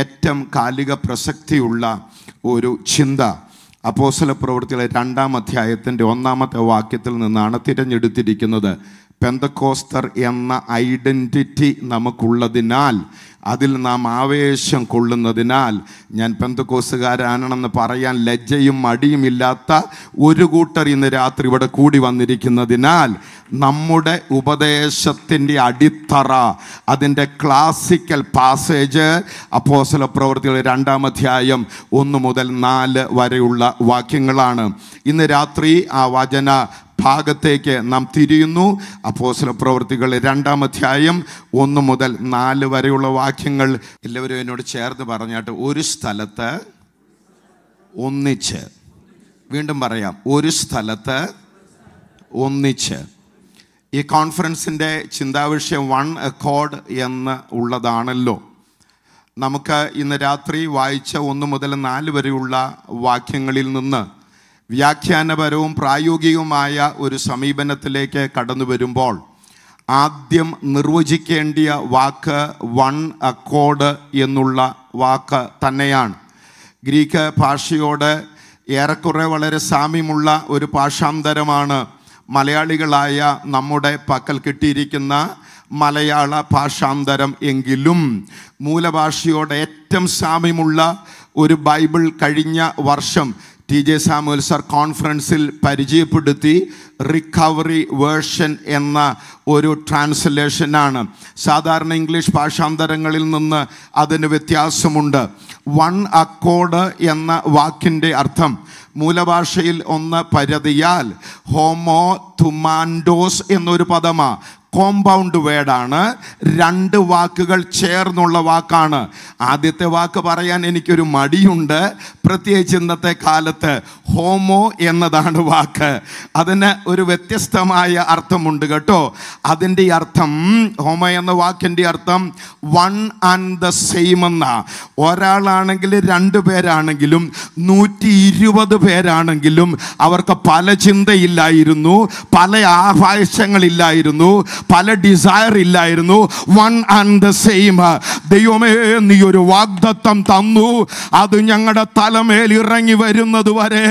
ഏറ്റവും കാലിക പ്രസക്തിയുള്ള ഒരു ചിന്ത അപ്പോസല പ്രവൃത്തികളെ രണ്ടാം അധ്യായത്തിൻ്റെ ഒന്നാമത്തെ വാക്യത്തിൽ നിന്നാണ് തിരഞ്ഞെടുത്തിരിക്കുന്നത് പെന്തക്കോസ്തർ എന്ന ഐഡൻറ്റിറ്റി നമുക്കുള്ളതിനാൽ അതിൽ നാം ആവേശം കൊള്ളുന്നതിനാൽ ഞാൻ പെന്തക്കോസുകാരാണെന്ന് പറയാൻ ലജ്ജയും മടിയും ഇല്ലാത്ത ഒരു കൂട്ടർ ഇന്ന് രാത്രി ഇവിടെ കൂടി വന്നിരിക്കുന്നതിനാൽ നമ്മുടെ ഉപദേശത്തിൻ്റെ അടിത്തറ അതിൻ്റെ ക്ലാസിക്കൽ പാസേജ് അപ്പോസല രണ്ടാം രണ്ടാമധ്യായം ഒന്ന് മുതൽ നാല് വരെയുള്ള വാക്യങ്ങളാണ് ഇന്ന് രാത്രി ആ വചന ഭാഗത്തേക്ക് നാം തിരിയുന്നു അപ്പോസ്ല പ്രവൃത്തികൾ രണ്ടാം അധ്യായം ഒന്ന് മുതൽ നാല് വരെയുള്ള വാക്യങ്ങൾ എല്ലാവരും എന്നോട് ചേർന്ന് പറഞ്ഞാട്ട് ഒരു സ്ഥലത്ത് ഒന്നിച്ച് വീണ്ടും പറയാം ഒരു സ്ഥലത്ത് ഒന്നിച്ച് ഈ കോൺഫറൻസിൻ്റെ ചിന്താവിഷയം വൺ അക്കോഡ് എന്ന് ഉള്ളതാണല്ലോ നമുക്ക് ഇന്ന് രാത്രി വായിച്ച ഒന്ന് മുതൽ നാല് വരെയുള്ള വാക്യങ്ങളിൽ നിന്ന് വ്യാഖ്യാനപരവും പ്രായോഗികവുമായ ഒരു സമീപനത്തിലേക്ക് കടന്നു വരുമ്പോൾ ആദ്യം നിർവചിക്കേണ്ടിയ വാക്ക് വൺ അക്കോഡ് എന്നുള്ള വാക്ക് തന്നെയാണ് ഗ്രീക്ക് ഭാഷയോട് ഏറെക്കുറെ വളരെ സാമ്യമുള്ള ഒരു ഭാഷാന്തരമാണ് മലയാളികളായ നമ്മുടെ പക്കൽ കിട്ടിയിരിക്കുന്ന മലയാള ഭാഷാന്തരം എങ്കിലും മൂലഭാഷയോട് ഏറ്റവും സാമ്യമുള്ള ഒരു ബൈബിൾ കഴിഞ്ഞ വർഷം ടി ജെ സാമുവൽ സാർ കോൺഫറൻസിൽ പരിചയപ്പെടുത്തി റിക്കവറി വേർഷൻ എന്ന ഒരു ട്രാൻസ്ലേഷനാണ് സാധാരണ ഇംഗ്ലീഷ് ഭാഷാന്തരങ്ങളിൽ നിന്ന് അതിന് വ്യത്യാസമുണ്ട് വൺ അക്കോഡ് എന്ന വാക്കിൻ്റെ അർത്ഥം മൂലഭാഷയിൽ ഒന്ന് പരതിയാൽ ഹോമോ തുമാൻഡോസ് എന്നൊരു പദമാണ് കോമ്പൗണ്ട് വേർഡാണ് രണ്ട് വാക്കുകൾ ചേർന്നുള്ള വാക്കാണ് ആദ്യത്തെ വാക്ക് പറയാൻ എനിക്കൊരു മടിയുണ്ട് പ്രത്യേകിച്ച് ഇന്നത്തെ കാലത്ത് ഹോമോ എന്നതാണ് വാക്ക് അതിന് ഒരു വ്യത്യസ്തമായ അർത്ഥമുണ്ട് കേട്ടോ അതിൻ്റെ അർത്ഥം ഹോമോ എന്ന വാക്കിൻ്റെ അർത്ഥം വൺ ആൻഡ് ദ സെയിം എന്ന ഒരാളാണെങ്കിൽ രണ്ട് പേരാണെങ്കിലും നൂറ്റി ഇരുപത് പേരാണെങ്കിലും അവർക്ക് പല ചിന്തയില്ലായിരുന്നു പല ആഭാഷങ്ങളില്ലായിരുന്നു പല ഡിസയർ ഇല്ലായിരുന്നു വൺ ആൻഡ് ദ സെയിം ദൈവമേ നീ ഒരു വാഗ്ദത്തം തന്നു അത് ഞങ്ങളുടെ തലമേൽ ഇറങ്ങി വരുന്നത് വരെ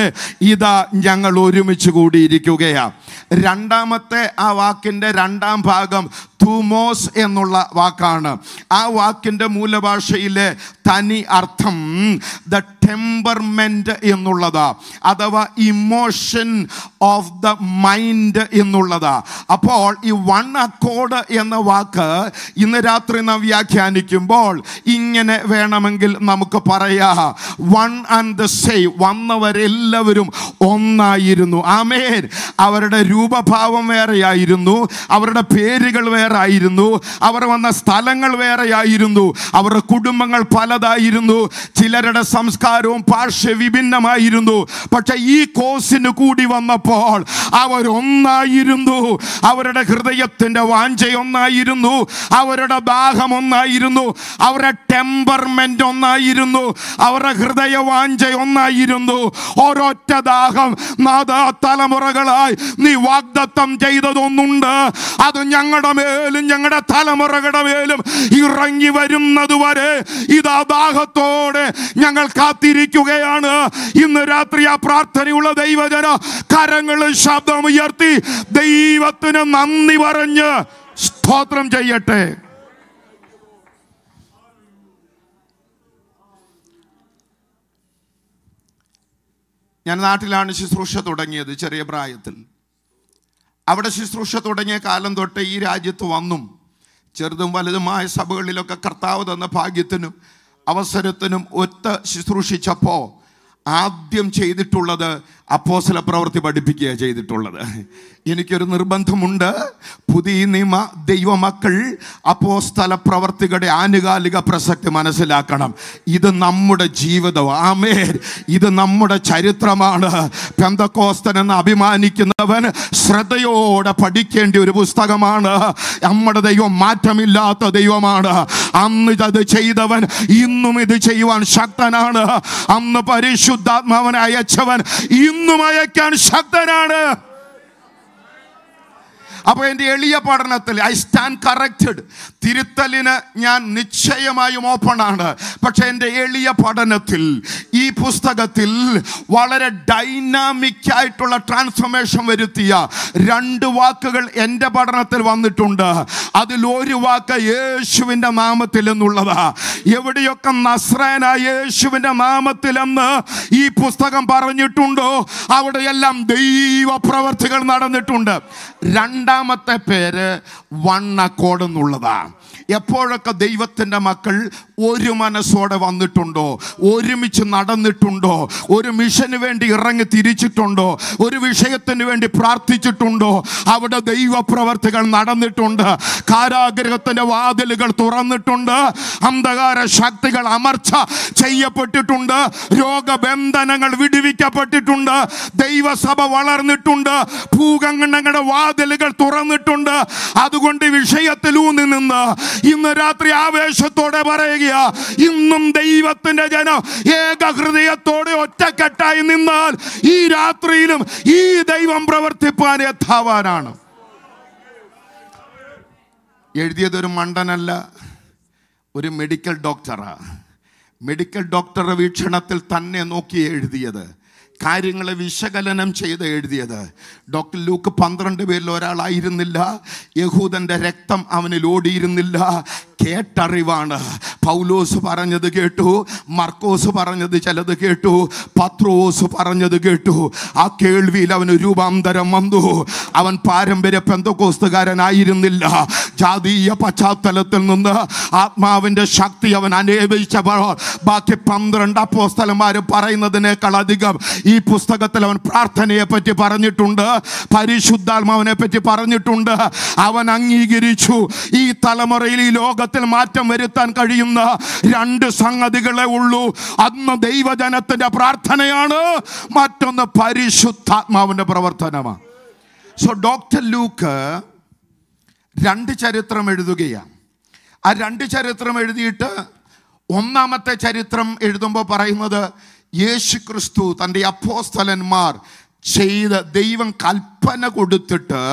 ഇതാ ഞങ്ങൾ ഒരുമിച്ച് കൂടിയിരിക്കുകയാണ് രണ്ടാമത്തെ ആ വാക്കിൻ്റെ രണ്ടാം ഭാഗം തുമോസ് എന്നുള്ള വാക്കാണ് ആ വാക്കിൻ്റെ മൂലഭാഷയിലെ തനി അർത്ഥം ദ ടെമ്പർമെൻറ്റ് എന്നുള്ളതാ അഥവാ ഇമോഷൻ ഓഫ് ദ മൈൻഡ് എന്നുള്ളതാ അപ്പോൾ ഈ വൺ അക്കോഡ് എന്ന വാക്ക് ഇന്ന് രാത്രി നാം വ്യാഖ്യാനിക്കുമ്പോൾ ഇങ്ങനെ വേണമെങ്കിൽ നമുക്ക് പറയാ വൺ ആൻഡ് ദ സെയ് വന്നവരെല്ലാവരും ഒന്നായിരുന്നു ആമേൻ അവരുടെ രൂപഭാവം വേറെയായിരുന്നു അവരുടെ പേരുകൾ വേറെ വേറായിരുന്നു അവർ വന്ന സ്ഥലങ്ങൾ വേറെയായിരുന്നു അവരുടെ കുടുംബങ്ങൾ പലതായിരുന്നു ചിലരുടെ സംസ്കാരവും ഭാഷ വിഭിന്നമായിരുന്നു പക്ഷെ ഈ കോഴ്സിന് കൂടി വന്നപ്പോൾ അവരൊന്നായിരുന്നു അവരുടെ ഹൃദയത്തിൻ്റെ വാഞ്ചയൊന്നായിരുന്നു അവരുടെ ദാഹം ഒന്നായിരുന്നു അവരുടെ ടെമ്പർമെൻ്റ് ഒന്നായിരുന്നു അവരുടെ ഹൃദയ വാഞ്ച ഒന്നായിരുന്നു ഒരൊറ്റ ദാഹം നാദ തലമുറകളായി നീ വാഗ്ദത്തം ചെയ്തതൊന്നുണ്ട് അത് ഞങ്ങളുടെ മേൽ മേലും ഞങ്ങളുടെ തലമുറകളുടെ മേലും ഇറങ്ങി വരുന്നത് വരെ ഇതാ ദാഹത്തോടെ ഞങ്ങൾ കാത്തിരിക്കുകയാണ് ഇന്ന് രാത്രി ആ പ്രാർത്ഥനയുള്ള ദൈവജന കരങ്ങളും ശബ്ദം ഉയർത്തി ദൈവത്തിന് നന്ദി പറഞ്ഞ് സ്തോത്രം ചെയ്യട്ടെ ഞാൻ നാട്ടിലാണ് ശുശ്രൂഷ തുടങ്ങിയത് ചെറിയ പ്രായത്തിൽ അവിടെ ശുശ്രൂഷ തുടങ്ങിയ കാലം തൊട്ട് ഈ രാജ്യത്ത് വന്നും ചെറുതും വലുതുമായ സഭകളിലൊക്കെ കർത്താവ് തന്ന ഭാഗ്യത്തിനും അവസരത്തിനും ഒത്ത് ശുശ്രൂഷിച്ചപ്പോൾ ആദ്യം ചെയ്തിട്ടുള്ളത് അപ്പോസല പ്രവൃത്തി പഠിപ്പിക്കുക ചെയ്തിട്ടുള്ളത് എനിക്കൊരു നിർബന്ധമുണ്ട് പുതിയ നിയമ ദൈവമക്കൾ അപ്പോസ്തല പ്രവർത്തികളുടെ ആനുകാലിക പ്രസക്തി മനസ്സിലാക്കണം ഇത് നമ്മുടെ ജീവിതം ആമേ ഇത് നമ്മുടെ ചരിത്രമാണ് പെന്തക്കോസ്തൻ എന്ന് അഭിമാനിക്കുന്നവൻ ശ്രദ്ധയോടെ പഠിക്കേണ്ട ഒരു പുസ്തകമാണ് നമ്മുടെ ദൈവം മാറ്റമില്ലാത്ത ദൈവമാണ് അന്ന് ഇത് ചെയ്തവൻ ഇന്നും ഇത് ചെയ്യുവാൻ ശക്തനാണ് അന്ന് പരിശു പരിശുദ്ധാത്മാവനെ അയച്ചവൻ ഇന്നും അയക്കാൻ ശക്തനാണ് അപ്പൊ എന്റെ എളിയ പഠനത്തിൽ ഐ സ്റ്റാൻഡ് കറക്റ്റഡ് തിരുത്തലിന് ഞാൻ നിശ്ചയമായും ഓപ്പണാണ് പക്ഷേ എൻ്റെ എളിയ പഠനത്തിൽ ഈ പുസ്തകത്തിൽ വളരെ ഡൈനാമിക് ആയിട്ടുള്ള ട്രാൻസ്ഫർമേഷൻ വരുത്തിയ രണ്ട് വാക്കുകൾ എൻ്റെ പഠനത്തിൽ വന്നിട്ടുണ്ട് അതിൽ ഒരു വാക്ക് യേശുവിൻ്റെ നാമത്തിൽ എന്നുള്ളതാ എവിടെയൊക്കെ നസ്രേന യേശുവിൻ്റെ നാമത്തിലെന്ന് ഈ പുസ്തകം പറഞ്ഞിട്ടുണ്ടോ അവിടെയെല്ലാം ദൈവ പ്രവർത്തികൾ നടന്നിട്ടുണ്ട് രണ്ടാമത്തെ പേര് വണ്ണക്കോട് എന്നുള്ളതാണ് എപ്പോഴൊക്കെ ദൈവത്തിൻ്റെ മക്കൾ ഒരു മനസ്സോടെ വന്നിട്ടുണ്ടോ ഒരുമിച്ച് നടന്നിട്ടുണ്ടോ ഒരു മിഷന് വേണ്ടി ഇറങ്ങി തിരിച്ചിട്ടുണ്ടോ ഒരു വിഷയത്തിന് വേണ്ടി പ്രാർത്ഥിച്ചിട്ടുണ്ടോ അവിടെ ദൈവപ്രവർത്തികൾ നടന്നിട്ടുണ്ട് കാരാഗ്രഹത്തിൻ്റെ വാതിലുകൾ തുറന്നിട്ടുണ്ട് അന്ധകാര ശക്തികൾ അമർച്ച ചെയ്യപ്പെട്ടിട്ടുണ്ട് രോഗബന്ധനങ്ങൾ വിടുവിക്കപ്പെട്ടിട്ടുണ്ട് ദൈവസഭ വളർന്നിട്ടുണ്ട് ഭൂഖണ്ഡങ്ങളുടെ വാതിലുകൾ തുറന്നിട്ടുണ്ട് അതുകൊണ്ട് വിഷയത്തിലൂന്നി നിന്ന് ഇന്ന് രാത്രി ആവേശത്തോടെ പറയുക ഇന്നും ദൈവത്തിന്റെ ജനം ഏകഹൃദയത്തോടെ ഒറ്റക്കെട്ടായി നിന്നാൽ ഈ രാത്രിയിലും ഈ ദൈവം പ്രവർത്തിപ്പാൻ എത്താവാനാണ് എഴുതിയതൊരു മണ്ടനല്ല ഒരു മെഡിക്കൽ ഡോക്ടറാണ് മെഡിക്കൽ ഡോക്ടറുടെ വീക്ഷണത്തിൽ തന്നെ നോക്കി എഴുതിയത് കാര്യങ്ങളെ വിശകലനം ചെയ്ത് എഴുതിയത് ഡോക്ടർ ലൂക്ക് പന്ത്രണ്ട് പേരിൽ ഒരാളായിരുന്നില്ല യഹൂദൻ്റെ രക്തം അവനിൽ ഓടിയിരുന്നില്ല കേട്ടറിവാണ് പൗലോസ് പറഞ്ഞത് കേട്ടു മർക്കോസ് പറഞ്ഞത് ചിലത് കേട്ടു പത്രോസ് പറഞ്ഞത് കേട്ടു ആ കേൾവിയിൽ അവന് രൂപാന്തരം വന്നു അവൻ പാരമ്പര്യ പെന്തക്കോസ്തുകാരനായിരുന്നില്ല ജാതീയ പശ്ചാത്തലത്തിൽ നിന്ന് ആത്മാവിൻ്റെ ശക്തി അവൻ അനുഭവിച്ചപ്പോൾ ബാക്കി പന്ത്രണ്ട് അപ്പോസ്തലന്മാർ പറയുന്നതിനേക്കാൾ അധികം ഈ പുസ്തകത്തിൽ അവൻ പ്രാർത്ഥനയെ പറ്റി പറഞ്ഞിട്ടുണ്ട് പരിശുദ്ധാത്മാവിനെ പറ്റി പറഞ്ഞിട്ടുണ്ട് അവൻ അംഗീകരിച്ചു ഈ തലമുറയിൽ ഈ ലോക ജീവിതത്തിൽ മാറ്റം വരുത്താൻ കഴിയുന്ന രണ്ട് സംഗതികളെ ഉള്ളൂ അന്ന് ദൈവജനത്തിന്റെ പ്രാർത്ഥനയാണ് മറ്റൊന്ന് പരിശുദ്ധാത്മാവിന്റെ പ്രവർത്തനമാണ് സോ ഡോക്ടർ ലൂക്ക് രണ്ട് ചരിത്രം എഴുതുകയാണ് ആ രണ്ട് ചരിത്രം എഴുതിയിട്ട് ഒന്നാമത്തെ ചരിത്രം എഴുതുമ്പോൾ പറയുന്നത് യേശു ക്രിസ്തു തൻ്റെ അപ്പോസ്തലന്മാർ ചെയ്ത് ദൈവം കൽപ്പന കൊടുത്തിട്ട്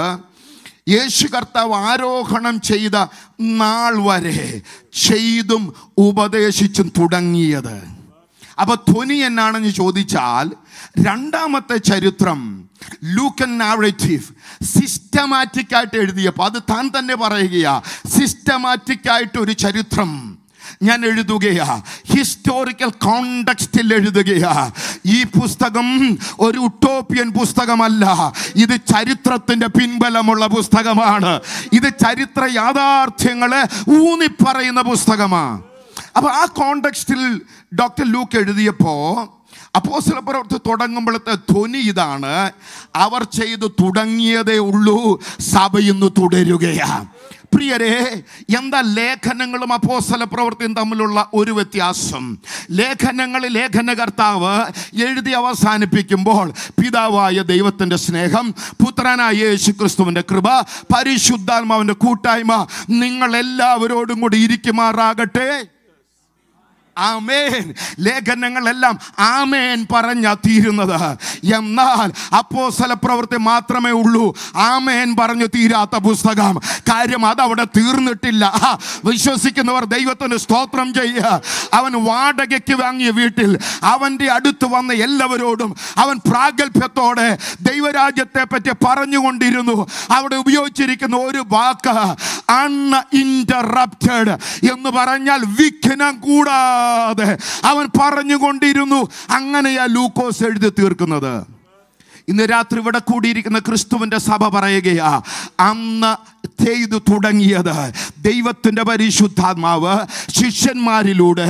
യേശു കർത്താവ് ആരോഹണം ചെയ്ത നാൾ വരെ ചെയ്തും ഉപദേശിച്ചും തുടങ്ങിയത് അപ്പൊ ധ്വനി എന്നാണെന്ന് ചോദിച്ചാൽ രണ്ടാമത്തെ ചരിത്രം ലൂക്ക് നാവറേറ്റീവ് സിസ്റ്റമാറ്റിക് ആയിട്ട് എഴുതിയപ്പോൾ അത് താൻ തന്നെ പറയുകയാ സിസ്റ്റമാറ്റിക് ആയിട്ട് ഒരു ചരിത്രം ഞാൻ എഴുതുകയാ ഹിസ്റ്റോറിക്കൽ കോണ്ടക്സ്റ്റിൽ എഴുതുകയാ ഈ പുസ്തകം ഒരു ഉട്ടോപ്യൻ പുസ്തകമല്ല ഇത് ചരിത്രത്തിൻ്റെ പിൻബലമുള്ള പുസ്തകമാണ് ഇത് ചരിത്ര യാഥാർത്ഥ്യങ്ങളെ ഊന്നിപ്പറയുന്ന പുസ്തകമാണ് അപ്പോൾ ആ കോണ്ടക്സ്റ്റിൽ ഡോക്ടർ ലൂക്ക് എഴുതിയപ്പോൾ അപ്പോസ്തല സിലപ്പുറത്ത് തുടങ്ങുമ്പോഴത്തെ ധ്വനി ഇതാണ് അവർ ചെയ്തു തുടങ്ങിയതേ ഉള്ളൂ സഭയിന്ന് തുടരുകയാണ് പ്രിയരെ എന്താ ലേഖനങ്ങളും അപ്പോസ്തല പ്രവൃത്തിയും തമ്മിലുള്ള ഒരു വ്യത്യാസം ലേഖനങ്ങൾ ലേഖനകർത്താവ് എഴുതി അവസാനിപ്പിക്കുമ്പോൾ പിതാവായ ദൈവത്തിൻ്റെ സ്നേഹം പുത്രനായ യേശു ക്രിസ്തുവിൻ്റെ കൃപ പരിശുദ്ധാത്മാവിൻ്റെ കൂട്ടായ്മ നിങ്ങൾ എല്ലാവരോടും കൂടി ഇരിക്കുമാറാകട്ടെ ആമേൻ ലേഖനങ്ങളെല്ലാം ആമേൻ പറഞ്ഞ തീരുന്നത് എന്നാൽ അപ്പോ പ്രവൃത്തി മാത്രമേ ഉള്ളൂ ആമേൻ പറഞ്ഞു തീരാത്ത പുസ്തകം കാര്യം അതവിടെ തീർന്നിട്ടില്ല വിശ്വസിക്കുന്നവർ ദൈവത്തിന് സ്തോത്രം ചെയ്യുക അവൻ വാടകയ്ക്ക് വാങ്ങിയ വീട്ടിൽ അവൻ്റെ അടുത്ത് വന്ന എല്ലാവരോടും അവൻ പ്രാഗൽഭ്യത്തോടെ ദൈവരാജ്യത്തെ പറ്റി പറഞ്ഞുകൊണ്ടിരുന്നു അവിടെ ഉപയോഗിച്ചിരിക്കുന്ന ഒരു വാക്ക് അൺ ഇൻറ്ററപ്റ്റഡ് എന്ന് പറഞ്ഞാൽ വിഘ്നം കൂടാ വിടാതെ അവൻ പറഞ്ഞുകൊണ്ടിരുന്നു അങ്ങനെയാ ലൂക്കോസ് എഴുതി തീർക്കുന്നത് ഇന്ന് രാത്രി ഇവിടെ കൂടിയിരിക്കുന്ന ക്രിസ്തുവിൻ്റെ സഭ പറയുകയാ അന്ന് ചെയ്തു തുടങ്ങിയത് ദൈവത്തിൻ്റെ പരിശുദ്ധാത്മാവ് ശിഷ്യന്മാരിലൂടെ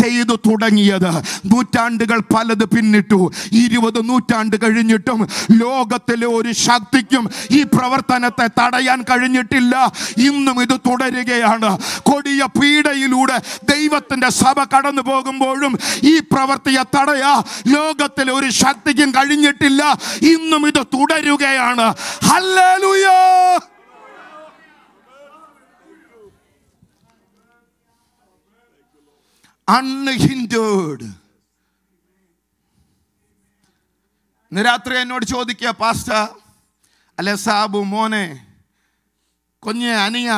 ചെയ്തു തുടങ്ങിയത് നൂറ്റാണ്ടുകൾ പലത് പിന്നിട്ടു ഇരുപത് നൂറ്റാണ്ട് കഴിഞ്ഞിട്ടും ലോകത്തിലെ ഒരു ശക്തിക്കും ഈ പ്രവർത്തനത്തെ തടയാൻ കഴിഞ്ഞിട്ടില്ല ഇന്നും ഇത് തുടരുകയാണ് കൊടിയ പീഡയിലൂടെ ദൈവത്തിൻ്റെ സഭ കടന്നു പോകുമ്പോഴും ഈ പ്രവൃത്തിയെ തടയാ ലോകത്തിലെ ഒരു ശക്തിക്കും കഴിഞ്ഞിട്ടില്ല ഇന്നും ഇത് തുടരുകയാണ് അൺഹിൻഡേഡ് രാത്രി എന്നോട് ചോദിക്കുക പാസ്റ്റ അല്ലെ സാബു മോനെ കുഞ്ഞ് അനിയ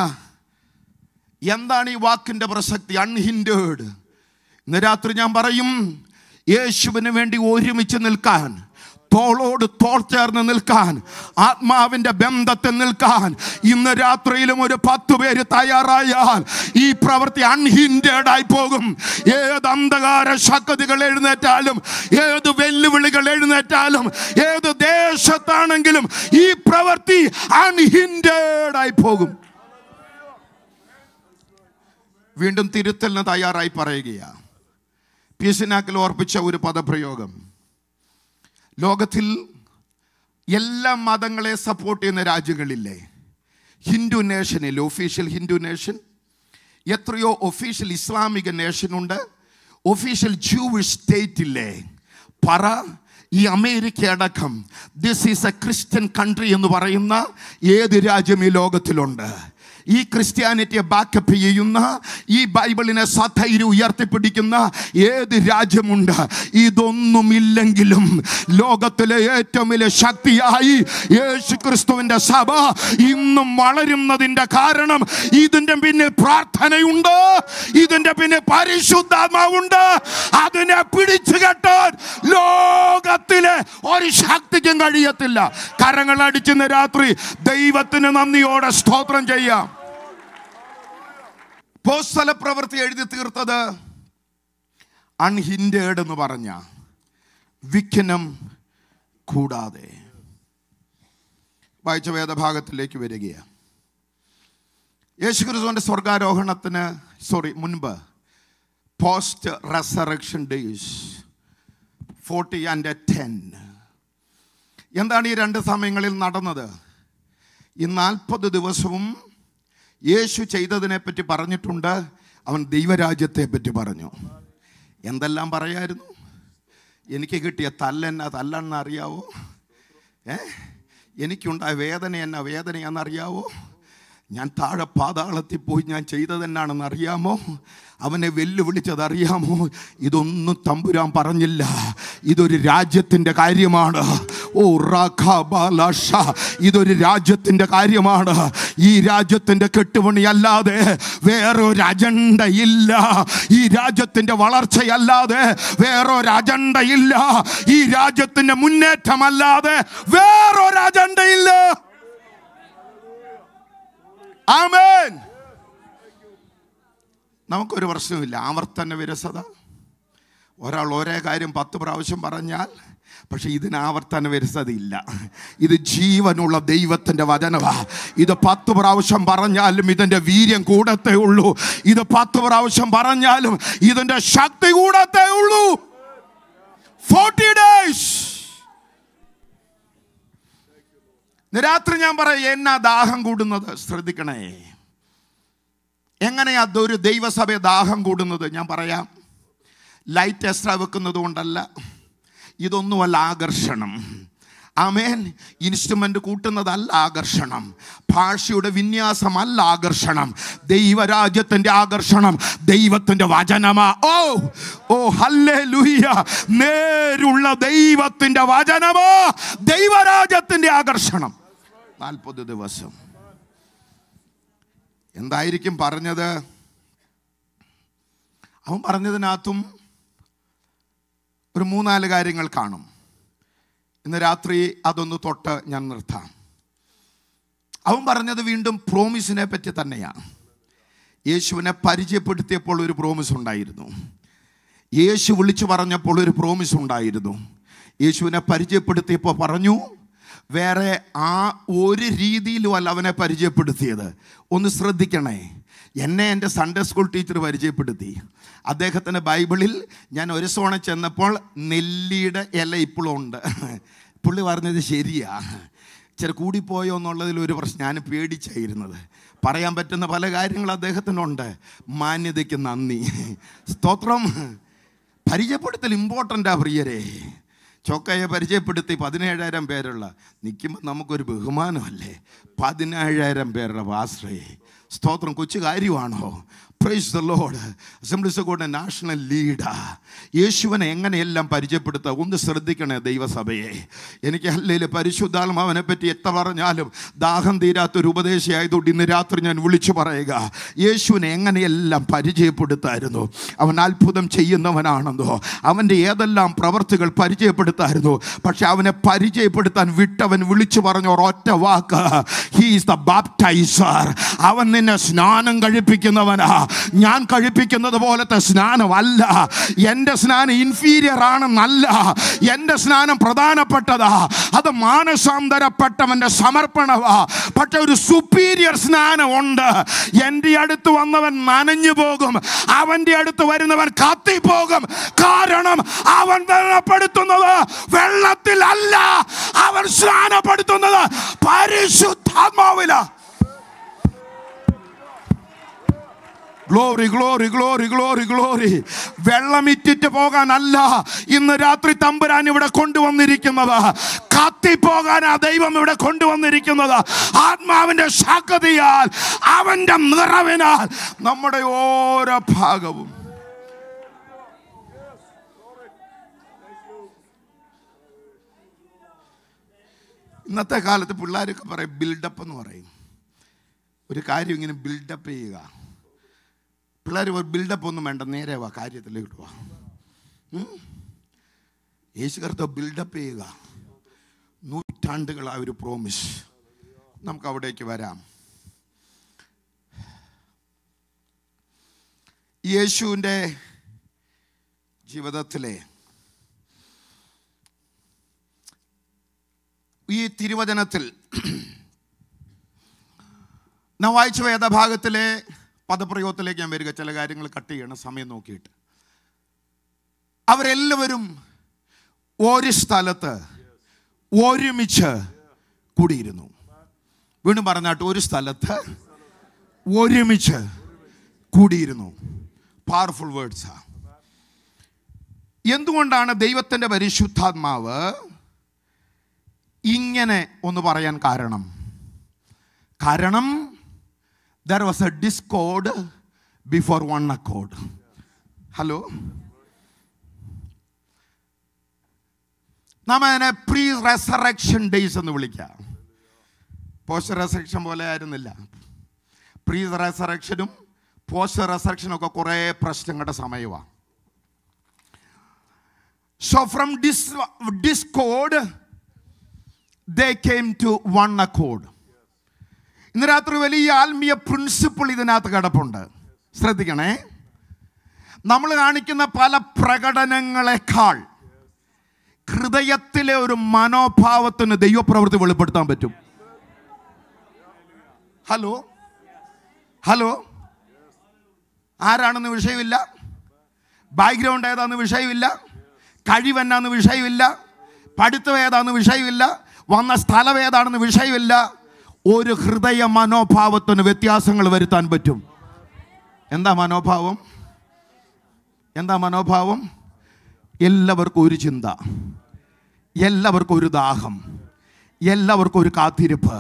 എന്താണ് ഈ വാക്കിൻ്റെ പ്രസക്തി അൺഹിൻഡേഡ് ഇന്ന് രാത്രി ഞാൻ പറയും യേശുവിന് വേണ്ടി ഒരുമിച്ച് നിൽക്കാൻ തോളോട് തോൾ ചേർന്ന് നിൽക്കാൻ ആത്മാവിൻ്റെ ബന്ധത്തിൽ നിൽക്കാൻ ഇന്ന് രാത്രിയിലും ഒരു പത്ത് പേര് തയ്യാറായാൽ ഈ പ്രവൃത്തി അൺഹിൻഡേഡ് ആയി പോകും ഏത് അന്ധകാര ശക്തികൾ എഴുന്നേറ്റാലും ഏത് വെല്ലുവിളികൾ എഴുന്നേറ്റാലും ഏത് ദേശത്താണെങ്കിലും ഈ പ്രവൃത്തി അൺഹിൻഡേഡ് ആയി പോകും വീണ്ടും തിരുത്തലിന് തയ്യാറായി പറയുകയാണ് സിനാക്കിൽ ഓർപ്പിച്ച ഒരു പദപ്രയോഗം ലോകത്തിൽ എല്ലാ മതങ്ങളെ സപ്പോർട്ട് ചെയ്യുന്ന രാജ്യങ്ങളില്ലേ ഹിന്ദു നേഷനിൽ ഒഫീഷ്യൽ ഹിന്ദു നേഷൻ എത്രയോ ഒഫീഷ്യൽ ഇസ്ലാമിക നേഷനുണ്ട് ഒഫീഷ്യൽ ജൂവിഷ് സ്റ്റേറ്റ് ഇല്ലേ പറ ഈ അമേരിക്ക അടക്കം this is a Christian country എന്ന് പറയുന്ന ഏത് രാജ്യം ഈ ലോകത്തിലുണ്ട് ഈ ക്രിസ്ത്യാനിറ്റിയെ ബാക്കപ്പ് ചെയ്യുന്ന ഈ ബൈബിളിനെ സധൈര്യം ഉയർത്തിപ്പിടിക്കുന്ന ഏത് രാജ്യമുണ്ട് ഇതൊന്നുമില്ലെങ്കിലും ലോകത്തിലെ ഏറ്റവും വലിയ ശക്തിയായി യേശു ക്രിസ്തുവിൻ്റെ സഭ ഇന്നും വളരുന്നതിൻ്റെ കാരണം ഇതിൻ്റെ പിന്നിൽ പ്രാർത്ഥനയുണ്ട് ഇതിൻ്റെ പിന്നിൽ പരിശുദ്ധാത്മാവുണ്ട് അതിനെ പിടിച്ചു കെട്ടാൻ ലോകത്തിലെ ഒരു ശക്തിക്കും കഴിയത്തില്ല കരങ്ങളടിച്ചിന്ന് രാത്രി ദൈവത്തിന് നന്ദിയോടെ സ്തോത്രം ചെയ്യാം പോസ്തല പ്രവൃത്തി എഴുതി തീർത്തത് അൺഹിൻഡേഡ് എന്ന് പറഞ്ഞ വിഘ്നം കൂടാതെ വായിച്ച വേദഭാഗത്തിലേക്ക് വരികയാണ് യേശുക്രിസ്തുവിൻ്റെ സ്വർഗാരോഹണത്തിന് സോറി മുൻപ് post resurrection days forty and ten എന്താണ് ഈ രണ്ട് സമയങ്ങളിൽ നടന്നത് ഈ നാൽപ്പത് ദിവസവും യേശു ചെയ്തതിനെ പറ്റി പറഞ്ഞിട്ടുണ്ട് അവൻ ദൈവരാജ്യത്തെ പറ്റി പറഞ്ഞു എന്തെല്ലാം പറയായിരുന്നു എനിക്ക് കിട്ടിയ തല്ലെന്ന തല്ലെന്നറിയാവോ അറിയാവോ ഏ എനിക്കുണ്ടായ വേദന എന്നാ വേദന എന്നറിയാവോ ഞാൻ താഴെ പാതാളത്തിൽ പോയി ഞാൻ ചെയ്തതെന്നാണെന്ന് അറിയാമോ അവനെ വെല്ലുവിളിച്ചത് അറിയാമോ ഇതൊന്നും തമ്പുരാൻ പറഞ്ഞില്ല ഇതൊരു രാജ്യത്തിൻ്റെ കാര്യമാണ് ഓ റാഖാബാലാഷ ഇതൊരു രാജ്യത്തിൻ്റെ കാര്യമാണ് ഈ രാജ്യത്തിൻ്റെ കെട്ടുപണിയല്ലാതെ വേറൊരു അജണ്ടയില്ല ഈ രാജ്യത്തിൻ്റെ വളർച്ചയല്ലാതെ വേറൊരു അജണ്ടയില്ല ഈ രാജ്യത്തിൻ്റെ മുന്നേറ്റമല്ലാതെ വേറൊരു അജണ്ടയില്ല ആമേൻ നമുക്കൊരു പ്രശ്നമില്ല ആവർത്തന വിരസത ഒരാൾ ഒരേ കാര്യം പത്ത് പ്രാവശ്യം പറഞ്ഞാൽ പക്ഷെ ഇതിന് ആവർത്തന ഇല്ല ഇത് ജീവനുള്ള ദൈവത്തിൻ്റെ വചനവാ ഇത് പത്ത് പ്രാവശ്യം പറഞ്ഞാലും ഇതിൻ്റെ വീര്യം കൂടത്തേ ഉള്ളൂ ഇത് പത്ത് പ്രാവശ്യം പറഞ്ഞാലും ഇതിൻ്റെ ശക്തി കൂടത്തേ ഉള്ളൂ ഫോർട്ടി ഡേയ്സ് രാത്രി ഞാൻ പറയാം എന്നാ ദാഹം കൂടുന്നത് ശ്രദ്ധിക്കണേ എങ്ങനെയാ ഒരു ദൈവസഭയെ ദാഹം കൂടുന്നത് ഞാൻ പറയാം ലൈറ്റ് എക്സ്ട്ര വെക്കുന്നത് കൊണ്ടല്ല ഇതൊന്നുമല്ല ആകർഷണം ആമേൻ ഇൻസ്ട്രുമെൻ്റ് കൂട്ടുന്നതല്ല ആകർഷണം ഭാഷയുടെ വിന്യാസമല്ല ആകർഷണം ദൈവരാജ്യത്തിൻ്റെ ആകർഷണം ദൈവത്തിൻ്റെ വചനമാ ഓ ഓ ഹല്ലേ ലുഹിയ നേരുള്ള ദൈവത്തിൻ്റെ വചനമോ ദൈവരാജ്യത്തിൻ്റെ ആകർഷണം നാൽപ്പത് ദിവസം എന്തായിരിക്കും പറഞ്ഞത് അവൻ പറഞ്ഞതിനകത്തും ഒരു മൂന്നാല് കാര്യങ്ങൾ കാണും ഇന്ന് രാത്രി അതൊന്ന് തൊട്ട് ഞാൻ നിർത്താം അവൻ പറഞ്ഞത് വീണ്ടും പ്രോമിസിനെ പറ്റി തന്നെയാണ് യേശുവിനെ പരിചയപ്പെടുത്തിയപ്പോൾ ഒരു പ്രോമിസ് ഉണ്ടായിരുന്നു യേശു വിളിച്ചു പറഞ്ഞപ്പോൾ ഒരു പ്രോമിസ് ഉണ്ടായിരുന്നു യേശുവിനെ പരിചയപ്പെടുത്തിയപ്പോൾ പറഞ്ഞു വേറെ ആ ഒരു രീതിയിലും അല്ല അവനെ പരിചയപ്പെടുത്തിയത് ഒന്ന് ശ്രദ്ധിക്കണേ എന്നെ എൻ്റെ സൺഡേ സ്കൂൾ ടീച്ചർ പരിചയപ്പെടുത്തി അദ്ദേഹത്തിൻ്റെ ബൈബിളിൽ ഞാൻ ഒരു സോണ ചെന്നപ്പോൾ നെല്ലിയുടെ ഇല ഇപ്പോഴും ഉണ്ട് പുള്ളി പറഞ്ഞത് ശരിയാ ചില കൂടിപ്പോയോ എന്നുള്ളതിൽ ഒരു പ്രശ്നം ഞാൻ പേടിച്ചായിരുന്നത് പറയാൻ പറ്റുന്ന പല കാര്യങ്ങൾ അദ്ദേഹത്തിനുണ്ട് മാന്യതയ്ക്ക് നന്ദി സ്തോത്രം പരിചയപ്പെടുത്തൽ ഇമ്പോർട്ടൻ്റാ പ്രിയരേ ചൊക്കയെ പരിചയപ്പെടുത്തി പതിനേഴായിരം പേരുള്ള നിൽക്കുമ്പോൾ നമുക്കൊരു ബഹുമാനമല്ലേ പതിനേഴായിരം പേരുള്ള വാശ്രയെ സ്തോത്രം കൊച്ചു കാര്യമാണോ പ്രൈസ് ദ ലോഡ് അസംബ്ലീസ് കൂടെ നാഷണൽ ലീഡർ യേശുവിനെ എങ്ങനെയെല്ലാം പരിചയപ്പെടുത്തുക ഒന്ന് ശ്രദ്ധിക്കണേ ദൈവസഭയെ എനിക്ക് പരിശുദ്ധാലും അവനെ പറ്റി എത്ര പറഞ്ഞാലും ദാഹം തീരാത്തൊരു ഉപദേശിയായതുകൊണ്ട് ഇന്ന് രാത്രി ഞാൻ വിളിച്ചു പറയുക യേശുവിനെ എങ്ങനെയെല്ലാം പരിചയപ്പെടുത്തായിരുന്നു അവൻ അത്ഭുതം ചെയ്യുന്നവനാണെന്നോ അവൻ്റെ ഏതെല്ലാം പ്രവർത്തികൾ പരിചയപ്പെടുത്തായിരുന്നു പക്ഷെ അവനെ പരിചയപ്പെടുത്താൻ വിട്ടവൻ വിളിച്ചു പറഞ്ഞ ഒരൊറ്റ വാക്ക് ഹീസ് ദ ബാപ്റ്റൈസർ അവൻ നിന്നെ സ്നാനം കഴിപ്പിക്കുന്നവനാ ഞാൻ കഴിപ്പിക്കുന്നത് പോലത്തെ സ്നാനമല്ല എൻ്റെ സ്നാനം ഇൻഫീരിയർ ആണെന്നല്ല എൻ്റെ സ്നാനം പ്രധാനപ്പെട്ടതാ അത് മാനസാന്തരപ്പെട്ടവൻ്റെ സമർപ്പണവാ പക്ഷെ ഒരു സുപ്പീരിയർ സ്നാനമുണ്ട് എൻ്റെ അടുത്ത് വന്നവൻ നനഞ്ഞു പോകും അവൻ്റെ അടുത്ത് വരുന്നവൻ കത്തിപ്പോകും കാരണം അവൻ സ്നാനപ്പെടുത്തുന്നത് വെള്ളത്തിലല്ല അവൻ സ്നാനപ്പെടുത്തുന്നത് പരിശുദ്ധാത്മാവിലാണ് glory glory glory glory glory വെള്ളമിറ്റിട്ട് പോകാനല്ല ഇന്ന് രാത്രി തമ്പുരാൻ ഇവിടെ കൊണ്ടുവന്നിരിക്കുന്നത് കത്തിപ്പോകാനാ ദൈവം ഇവിടെ കൊണ്ടുവന്നിരിക്കുന്നത് ആത്മാവിൻ്റെ ശാക്തയാൽ അവൻ്റെ നിറവിനാൽ നമ്മുടെ ഓരോ ഭാഗവും ഇന്നത്തെ കാലത്ത് പിള്ളേരൊക്കെ പറയും ബിൽഡപ്പ് എന്ന് പറയും ഒരു കാര്യം ഇങ്ങനെ ബിൽഡപ്പ് ചെയ്യുക പിള്ളേർ ഒരു ബിൽഡപ്പ് ഒന്നും വേണ്ട നേരെ വാ കാര്യത്തിലേക്ക് വാ യേശു കർത്ത ബിൽഡപ്പ് ചെയ്യുക നൂറ്റാണ്ടുകളായ ഒരു പ്രോമിസ് നമുക്ക് അവിടേക്ക് വരാം യേശുവിൻ്റെ ജീവിതത്തിലെ ഈ തിരുവചനത്തിൽ നവായിച്ച വേദഭാഗത്തിലെ പദപ്രയോഗത്തിലേക്ക് ഞാൻ വരിക ചില കാര്യങ്ങൾ കട്ട് ചെയ്യണം സമയം നോക്കിയിട്ട് അവരെല്ലാവരും ഒരു സ്ഥലത്ത് ഒരുമിച്ച് കൂടിയിരുന്നു വീണ്ടും പറഞ്ഞാട്ട് ഒരു സ്ഥലത്ത് ഒരുമിച്ച് കൂടിയിരുന്നു പവർഫുൾ വേർഡ്സാ എന്തുകൊണ്ടാണ് ദൈവത്തിൻ്റെ പരിശുദ്ധാത്മാവ് ഇങ്ങനെ ഒന്ന് പറയാൻ കാരണം കാരണം there was a discord before one accord. Hello? നാം അതിനെ പ്രീ റെസറക്ഷൻ ഡേയ്സ് എന്ന് വിളിക്കാം പോസ്റ്റ് റെസറക്ഷൻ പോലെ ആയിരുന്നില്ല പ്രീ റെസറക്ഷനും പോസ്റ്റ് റെസറക്ഷനും ഒക്കെ കുറേ പ്രശ്നങ്ങളുടെ സമയമാണ് സോ ഫ്രം ഡിസ് discord they came to one accord ഇന്ന് രാത്രി വലിയ ആത്മീയ പ്രിൻസിപ്പിൾ ഇതിനകത്ത് കിടപ്പുണ്ട് ശ്രദ്ധിക്കണേ നമ്മൾ കാണിക്കുന്ന പല പ്രകടനങ്ങളെക്കാൾ ഹൃദയത്തിലെ ഒരു മനോഭാവത്തിന് ദൈവപ്രവൃത്തി വെളിപ്പെടുത്താൻ പറ്റും ഹലോ ഹലോ ആരാണെന്ന് വിഷയമില്ല ബാക്ക്ഗ്രൗണ്ട് ഏതാണെന്ന് വിഷയമില്ല കഴിവെന്നാന്ന് വിഷയമില്ല പഠിത്തം ഏതാണെന്ന് വിഷയമില്ല വന്ന സ്ഥലം ഏതാണെന്ന് വിഷയമില്ല ഒരു ഹൃദയ മനോഭാവത്തിന് വ്യത്യാസങ്ങൾ വരുത്താൻ പറ്റും എന്താ മനോഭാവം എന്താ മനോഭാവം എല്ലാവർക്കും ഒരു ചിന്ത എല്ലാവർക്കും ഒരു ദാഹം എല്ലാവർക്കും ഒരു കാത്തിരിപ്പ്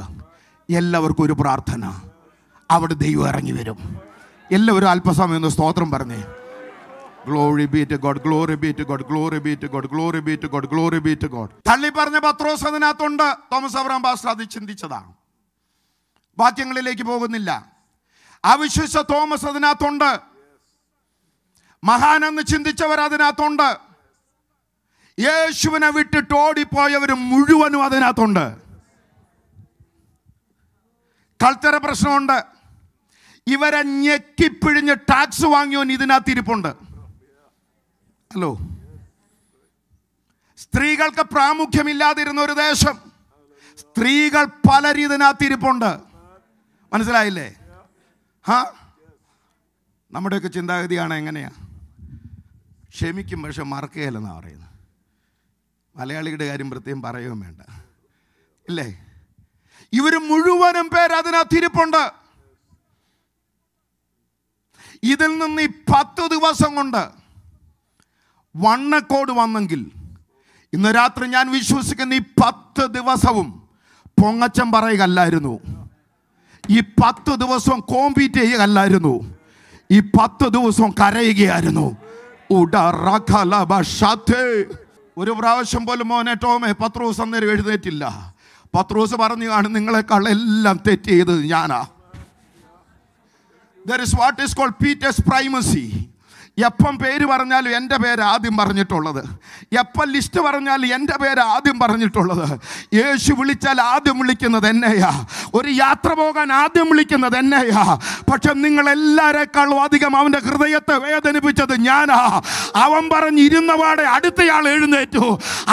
എല്ലാവർക്കും ഒരു പ്രാർത്ഥന അവിടെ ദൈവം ഇറങ്ങി വരും എല്ലാവരും അല്പസമയം ഒന്ന് സ്തോത്രം പറഞ്ഞേ glory be to God glory be to God glory be to God glory be to God glory be to God തള്ളി പറഞ്ഞ പത്രോസ് അതിനകത്തുണ്ട് തോമസ് അബ്രാം പാസ്റ്റർ അത് ചിന്തിച്ചതാണ് വാക്യങ്ങളിലേക്ക് പോകുന്നില്ല അവിശ്വസ തോമസ് അതിനകത്തുണ്ട് മഹാനെന്ന് ചിന്തിച്ചവർ അതിനകത്തുണ്ട് യേശുവിനെ വിട്ടിട്ട് ഓടിപ്പോയവർ മുഴുവനും അതിനകത്തുണ്ട് കൾത്തര പ്രശ്നമുണ്ട് ഇവരെ ഞെക്കിപ്പിഴിഞ്ഞ് ടാക്സ് വാങ്ങിയോ ഇതിനകത്ത് ഇരിപ്പുണ്ട് ഹലോ സ്ത്രീകൾക്ക് പ്രാമുഖ്യമില്ലാതിരുന്ന ഒരു ദേശം സ്ത്രീകൾ പലരും ഇതിനകത്ത് ഇരിപ്പുണ്ട് മനസ്സിലായില്ലേ ഹാ നമ്മുടെയൊക്കെ ചിന്താഗതിയാണ് എങ്ങനെയാണ് ക്ഷമിക്കും പക്ഷെ മറക്കുകയില്ലെന്നാണ് പറയുന്നത് മലയാളിയുടെ കാര്യം പ്രത്യേകം പറയുകയും വേണ്ട ഇല്ലേ ഇവർ മുഴുവനും പേര് അതിനകത്തിരിപ്പുണ്ട് ഇതിൽ നിന്ന് ഈ പത്ത് ദിവസം കൊണ്ട് വണ്ണക്കോട് വന്നെങ്കിൽ ഇന്ന് രാത്രി ഞാൻ വിശ്വസിക്കുന്ന ഈ പത്ത് ദിവസവും പൊങ്ങച്ചം പറയുകയല്ലായിരുന്നു ഈ പത്ത് ദിവസം കോമ്പീറ്റ് ചെയ്യുകയല്ലായിരുന്നു ഈ പത്ത് ദിവസം കരയുകയായിരുന്നു ഒരു പ്രാവശ്യം പോലും മോനെ ടോമെ പത്ത് ദിവസം നേരം എഴുന്നേറ്റില്ല പത്ത് ദിവസം പറഞ്ഞു ആണ് നിങ്ങളെക്കാൾ എല്ലാം തെറ്റ് ചെയ്തത് ഞാനാ there is what is call Peter's primacy എപ്പം പേര് പറഞ്ഞാലും എൻ്റെ പേര് ആദ്യം പറഞ്ഞിട്ടുള്ളത് എപ്പം ലിസ്റ്റ് പറഞ്ഞാലും എൻ്റെ പേര് ആദ്യം പറഞ്ഞിട്ടുള്ളത് യേശു വിളിച്ചാൽ ആദ്യം വിളിക്കുന്നത് എന്നെയാ ഒരു യാത്ര പോകാൻ ആദ്യം വിളിക്കുന്നത് എന്നെയാ പക്ഷെ നിങ്ങളെല്ലാരെക്കാളും അധികം അവൻ്റെ ഹൃദയത്തെ വേദനിപ്പിച്ചത് ഞാനാ അവൻ പറഞ്ഞിരുന്നവാടെ അടുത്തയാൾ എഴുന്നേറ്റു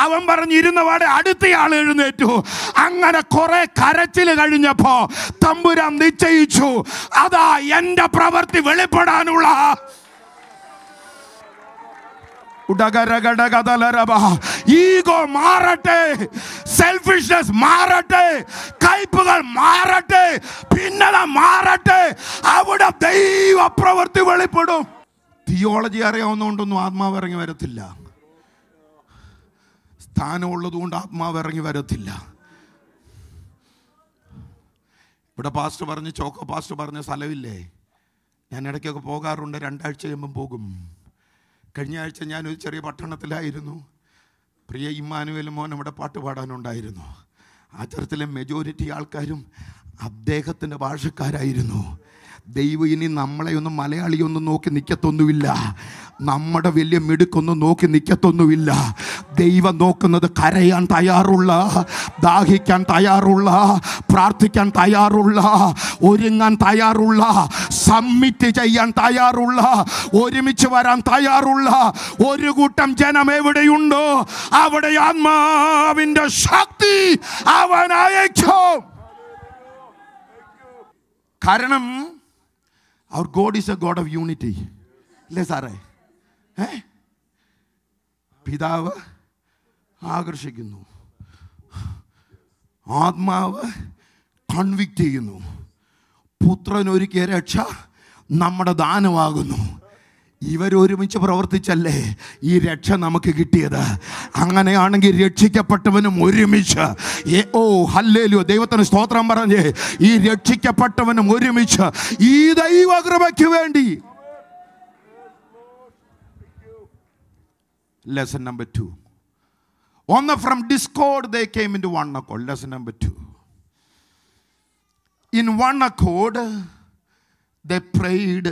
അവൻ പറഞ്ഞിരുന്നവാടെ അടുത്തയാൾ എഴുന്നേറ്റു അങ്ങനെ കുറേ കരച്ചിൽ കഴിഞ്ഞപ്പോൾ തമ്പുരാൻ നിശ്ചയിച്ചു അതാ എൻ്റെ പ്രവൃത്തി വെളിപ്പെടാനുള്ള ഈഗോ മാറട്ടെ സെൽഫിഷ്നെസ് മാറട്ടെ കയ്പുകൾ മാറട്ടെ ഭിന്നത മാറട്ടെ അവിടെ ദൈവ പ്രവൃത്തി വെളിപ്പെടും തിയോളജി അറിയാവുന്നതുകൊണ്ടൊന്നും ആത്മാവ് ഇറങ്ങി വരത്തില്ല സ്ഥാനമുള്ളതുകൊണ്ട് ആത്മാവ് ഇറങ്ങി വരത്തില്ല ഇവിടെ പാസ്റ്റ് പറഞ്ഞ് ചോക്കോ പാസ്റ്റ് പറഞ്ഞ സ്ഥലമില്ലേ ഞാൻ ഇടയ്ക്കൊക്കെ പോകാറുണ്ട് രണ്ടാഴ്ച കഴിയുമ്പം പോകും കഴിഞ്ഞ ആഴ്ച ഞാനൊരു ചെറിയ പട്ടണത്തിലായിരുന്നു പ്രിയ ഇമ്മാനുവൽ മോൻ അവിടെ പാട്ട് പാടാനുണ്ടായിരുന്നു ആ ചെറുത്തിലെ മെജോറിറ്റി ആൾക്കാരും അദ്ദേഹത്തിൻ്റെ ഭാഷക്കാരായിരുന്നു ദൈവം ഇനി നമ്മളെ ഒന്നും മലയാളിയൊന്നും നോക്കി നിൽക്കത്തൊന്നുമില്ല നമ്മുടെ വലിയ മിടുക്കൊന്നും നോക്കി നിൽക്കത്തൊന്നുമില്ല ദൈവം നോക്കുന്നത് കരയാൻ തയ്യാറുള്ള ദാഹിക്കാൻ തയ്യാറുള്ള പ്രാർത്ഥിക്കാൻ തയ്യാറുള്ള ഒരുങ്ങാൻ തയ്യാറുള്ള സബ്മിറ്റ് ചെയ്യാൻ തയ്യാറുള്ള ഒരുമിച്ച് വരാൻ തയ്യാറുള്ള ഒരു കൂട്ടം ജനം എവിടെയുണ്ടോ അവിടെ ആത്മാവിൻ്റെ ശക്തി അവനയച്ചോ കാരണം അവർ God is a God of unity അല്ലേ സാറേ ഏ പിതാവ് ആകർഷിക്കുന്നു ആത്മാവ് കൺവിക്റ്റ് ചെയ്യുന്നു പുത്രൻ ഒരുക്കിയ രക്ഷ നമ്മുടെ ദാനമാകുന്നു ഇവരൊരുമിച്ച് പ്രവർത്തിച്ചല്ലേ ഈ രക്ഷ നമുക്ക് കിട്ടിയത് അങ്ങനെയാണെങ്കിൽ രക്ഷിക്കപ്പെട്ടവനും ഒരുമിച്ച് ഓ ഹല്ലേലോ ദൈവത്തിന് സ്തോത്രം പറഞ്ഞേ ഈ രക്ഷിക്കപ്പെട്ടവനും ഒരുമിച്ച് ഈ ദൈവകൃപയ്ക്ക് വേണ്ടി ലെസൺ നമ്പർ ടു ഒന്ന് from discord they came into one accord lesson number two in one accord the prayed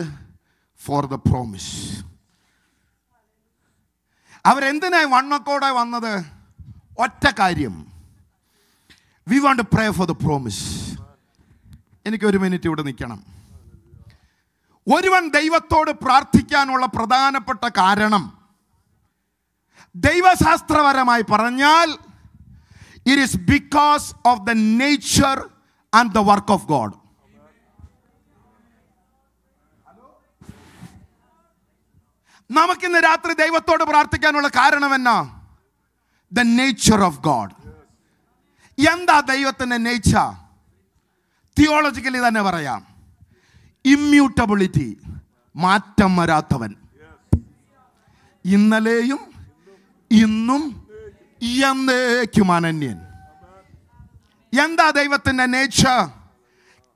for the promise അവരെന്തിനായി വൺ അക്കോഡായി വന്നത് ഒറ്റ കാര്യം we want pray for the promise എനിക്ക് ഒരു മിനിറ്റ് ഇവിടെ നിൽക്കണം ഒരുവൻ ദൈവത്തോട് പ്രാർത്ഥിക്കാനുള്ള പ്രധാനപ്പെട്ട കാരണം ദൈവശാസ്ത്രപരമായി പറഞ്ഞാൽ it is because of the nature and the work of God നമുക്കിന്ന് രാത്രി ദൈവത്തോട് പ്രാർത്ഥിക്കാനുള്ള കാരണം എന്നാ ദ നേച്ചർ ഓഫ് ഗോഡ് എന്താ ദൈവത്തിൻ്റെ നേച്ചർ തിയോളജിക്കലി തന്നെ പറയാം ഇമ്മ്യൂട്ടബിലിറ്റി മാറ്റം വരാത്തവൻ ഇന്നലെയും ഇന്നും എന്നേക്കും അനന്യൻ എന്താ ദൈവത്തിൻ്റെ നേച്ചർ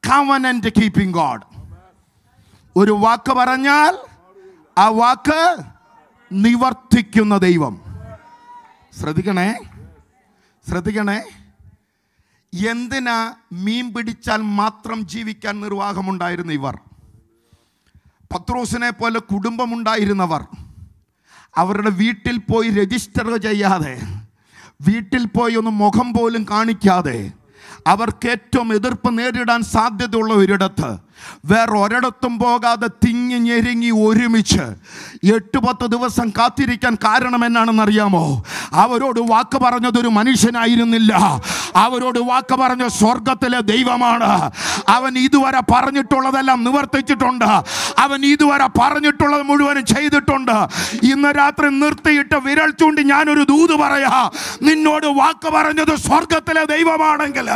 കവനൻ്റ് കീപ്പിംഗ് ഗോഡ് ഒരു വാക്ക് പറഞ്ഞാൽ ആ വാക്ക് നിവർത്തിക്കുന്ന ദൈവം ശ്രദ്ധിക്കണേ ശ്രദ്ധിക്കണേ എന്തിനാ മീൻ പിടിച്ചാൽ മാത്രം ജീവിക്കാൻ നിർവാഹമുണ്ടായിരുന്ന ഇവർ പത്രോസിനെ പോലെ കുടുംബമുണ്ടായിരുന്നവർ അവരുടെ വീട്ടിൽ പോയി രജിസ്റ്റർ ചെയ്യാതെ വീട്ടിൽ പോയി ഒന്ന് മുഖം പോലും കാണിക്കാതെ അവർക്ക് ഏറ്റവും എതിർപ്പ് നേരിടാൻ സാധ്യതയുള്ള ഒരിടത്ത് വേറെ ഒരിടത്തും പോകാതെ തിങ്ങി ഞെരുങ്ങി ഒരുമിച്ച് എട്ട് പത്ത് ദിവസം കാത്തിരിക്കാൻ കാരണം അറിയാമോ അവരോട് വാക്ക് പറഞ്ഞതൊരു മനുഷ്യനായിരുന്നില്ല അവരോട് വാക്ക് പറഞ്ഞ സ്വർഗത്തിലെ ദൈവമാണ് അവൻ ഇതുവരെ പറഞ്ഞിട്ടുള്ളതെല്ലാം നിവർത്തിച്ചിട്ടുണ്ട് അവൻ ഇതുവരെ പറഞ്ഞിട്ടുള്ളത് മുഴുവനും ചെയ്തിട്ടുണ്ട് ഇന്ന് രാത്രി നിർത്തിയിട്ട് വിരൽ ചൂണ്ടി ഞാനൊരു ദൂത് പറയാ നിന്നോട് വാക്ക് പറഞ്ഞത് സ്വർഗത്തിലെ ദൈവമാണെങ്കിൽ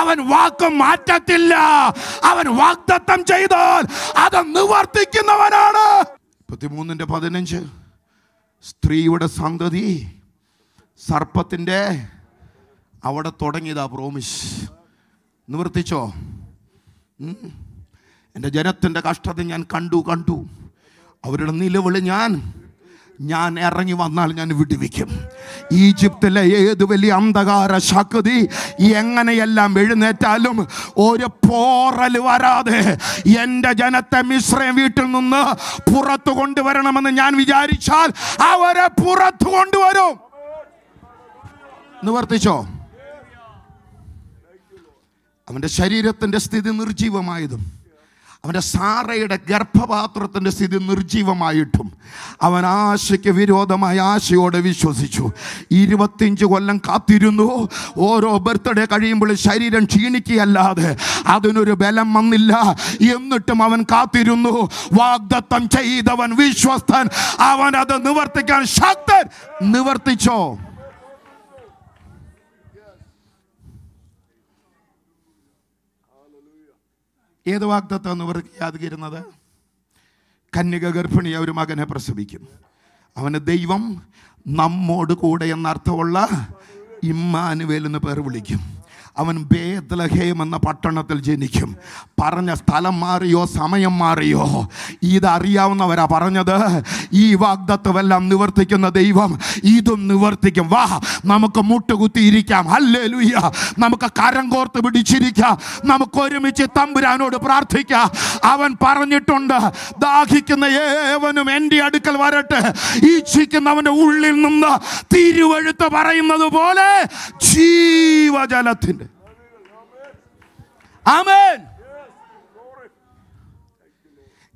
അവൻ വാക്ക് മാറ്റത്തില്ല അവൻ വാക്ത വാഗ്ദത്തം ചെയ്താൽ അത് നിവർത്തിക്കുന്നവനാണ് മുപ്പത്തിമൂന്നിൻ്റെ പതിനഞ്ച് സ്ത്രീയുടെ സന്തതി സർപ്പത്തിൻ്റെ അവിടെ തുടങ്ങിയതാ പ്രോമിസ് നിവർത്തിച്ചോ എൻ്റെ ജനത്തിൻ്റെ കഷ്ടത ഞാൻ കണ്ടു കണ്ടു അവരുടെ നിലവിളി ഞാൻ ഞാൻ ഇറങ്ങി വന്നാൽ ഞാൻ വിടുവിക്കും ഈജിപ്തിലെ ഏത് വലിയ അന്ധകാര ശക്തി എങ്ങനെയെല്ലാം എഴുന്നേറ്റാലും ഒരു പോറൽ വരാതെ എൻ്റെ ജനത്തെ മിശ്രം വീട്ടിൽ നിന്ന് പുറത്തു കൊണ്ടുവരണമെന്ന് ഞാൻ വിചാരിച്ചാൽ അവരെ പുറത്തു കൊണ്ടുവരും നിവർത്തിച്ചോ അവൻ്റെ ശരീരത്തിൻ്റെ സ്ഥിതി നിർജീവമായതും അവൻ്റെ സാറയുടെ ഗർഭപാത്രത്തിൻ്റെ സ്ഥിതി നിർജീവമായിട്ടും അവൻ ആശയ്ക്ക് വിരോധമായ ആശയോടെ വിശ്വസിച്ചു ഇരുപത്തിയഞ്ച് കൊല്ലം കാത്തിരുന്നു ഓരോ ബർത്ത്ഡേ കഴിയുമ്പോൾ ശരീരം ക്ഷീണിക്കുകയല്ലാതെ അതിനൊരു ബലം വന്നില്ല എന്നിട്ടും അവൻ കാത്തിരുന്നു വാഗ്ദത്തം ചെയ്തവൻ വിശ്വസ്തൻ അവൻ അത് നിവർത്തിക്കാൻ ശക്തൻ നിവർത്തിച്ചോ ഏത് വാഗ്ദത്താണ് ഇവർക്ക് യാതകിരുന്നത് കന്യക ഗർഭിണി ഒരു മകനെ പ്രസവിക്കും അവന് ദൈവം നമ്മോട് കൂടെ എന്നർത്ഥമുള്ള ഇമ്മാനുവേൽ എന്ന് പേർ വിളിക്കും അവൻ ബേദ്ലഹേം എന്ന പട്ടണത്തിൽ ജനിക്കും പറഞ്ഞ സ്ഥലം മാറിയോ സമയം മാറിയോ ഇതറിയാവുന്നവരാ പറഞ്ഞത് ഈ വാഗ്ദത്വമെല്ലാം നിവർത്തിക്കുന്ന ദൈവം ഇതും നിവർത്തിക്കും വാ നമുക്ക് മുട്ടുകുത്തിയിരിക്കാം അല്ലേ ലുയ്യ നമുക്ക് കരം കോർത്ത് പിടിച്ചിരിക്കാം നമുക്ക് ഒരുമിച്ച് തമ്പുരാനോട് പ്രാർത്ഥിക്കാം അവൻ പറഞ്ഞിട്ടുണ്ട് ദാഹിക്കുന്ന ഏവനും എൻ്റെ അടുക്കൽ വരട്ടെ ഈച്ഛിക്കുന്നവൻ്റെ ഉള്ളിൽ നിന്ന് തിരുവഴുത്ത് പറയുന്നത് പോലെ ജീവജലത്തിൻ്റെ ആമേൻ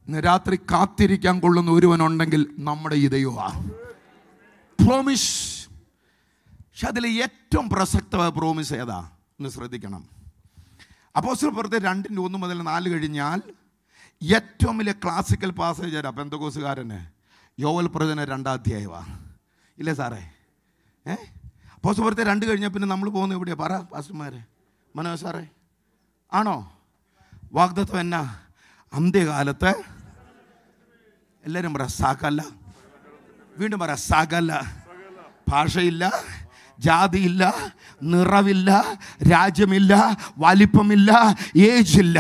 ഇന്ന് രാത്രി കാത്തിരിക്കാൻ കൊള്ളുന്ന ഒരുവനുണ്ടെങ്കിൽ നമ്മുടെ ഈ പ്രോമിസ് പക്ഷെ അതിൽ ഏറ്റവും പ്രസക്തമായ പ്രോമിസ് ഏതാ എന്ന് ശ്രദ്ധിക്കണം അപ്പോസ്റ്റൽ പുറത്ത് രണ്ടിൻ്റെ ഒന്ന് മുതൽ നാല് കഴിഞ്ഞാൽ ഏറ്റവും വലിയ ക്ലാസിക്കൽ പാസേജ് തരാം പെന്തകോസുകാരന് യോവൽ പ്രചന രണ്ടാധ്യായവാ ഇല്ലേ സാറേ ഏ അപ്പോസ്റ്റൽ പുറത്ത് രണ്ട് കഴിഞ്ഞാൽ പിന്നെ നമ്മൾ പോകുന്നത് എവിടെയാണ് പറ പാസ്റ്റർമാരെ മനോ സാറേ ആണോ വാഗ്ദത്വം എന്നാ അന്ത്യകാലത്ത് എല്ലാവരും പറ സാക്കല്ല വീണ്ടും പറ സാകല്ല ഭാഷയില്ല ജാതിയില്ല നിറവില്ല രാജ്യമില്ല വലിപ്പമില്ല ഏജില്ല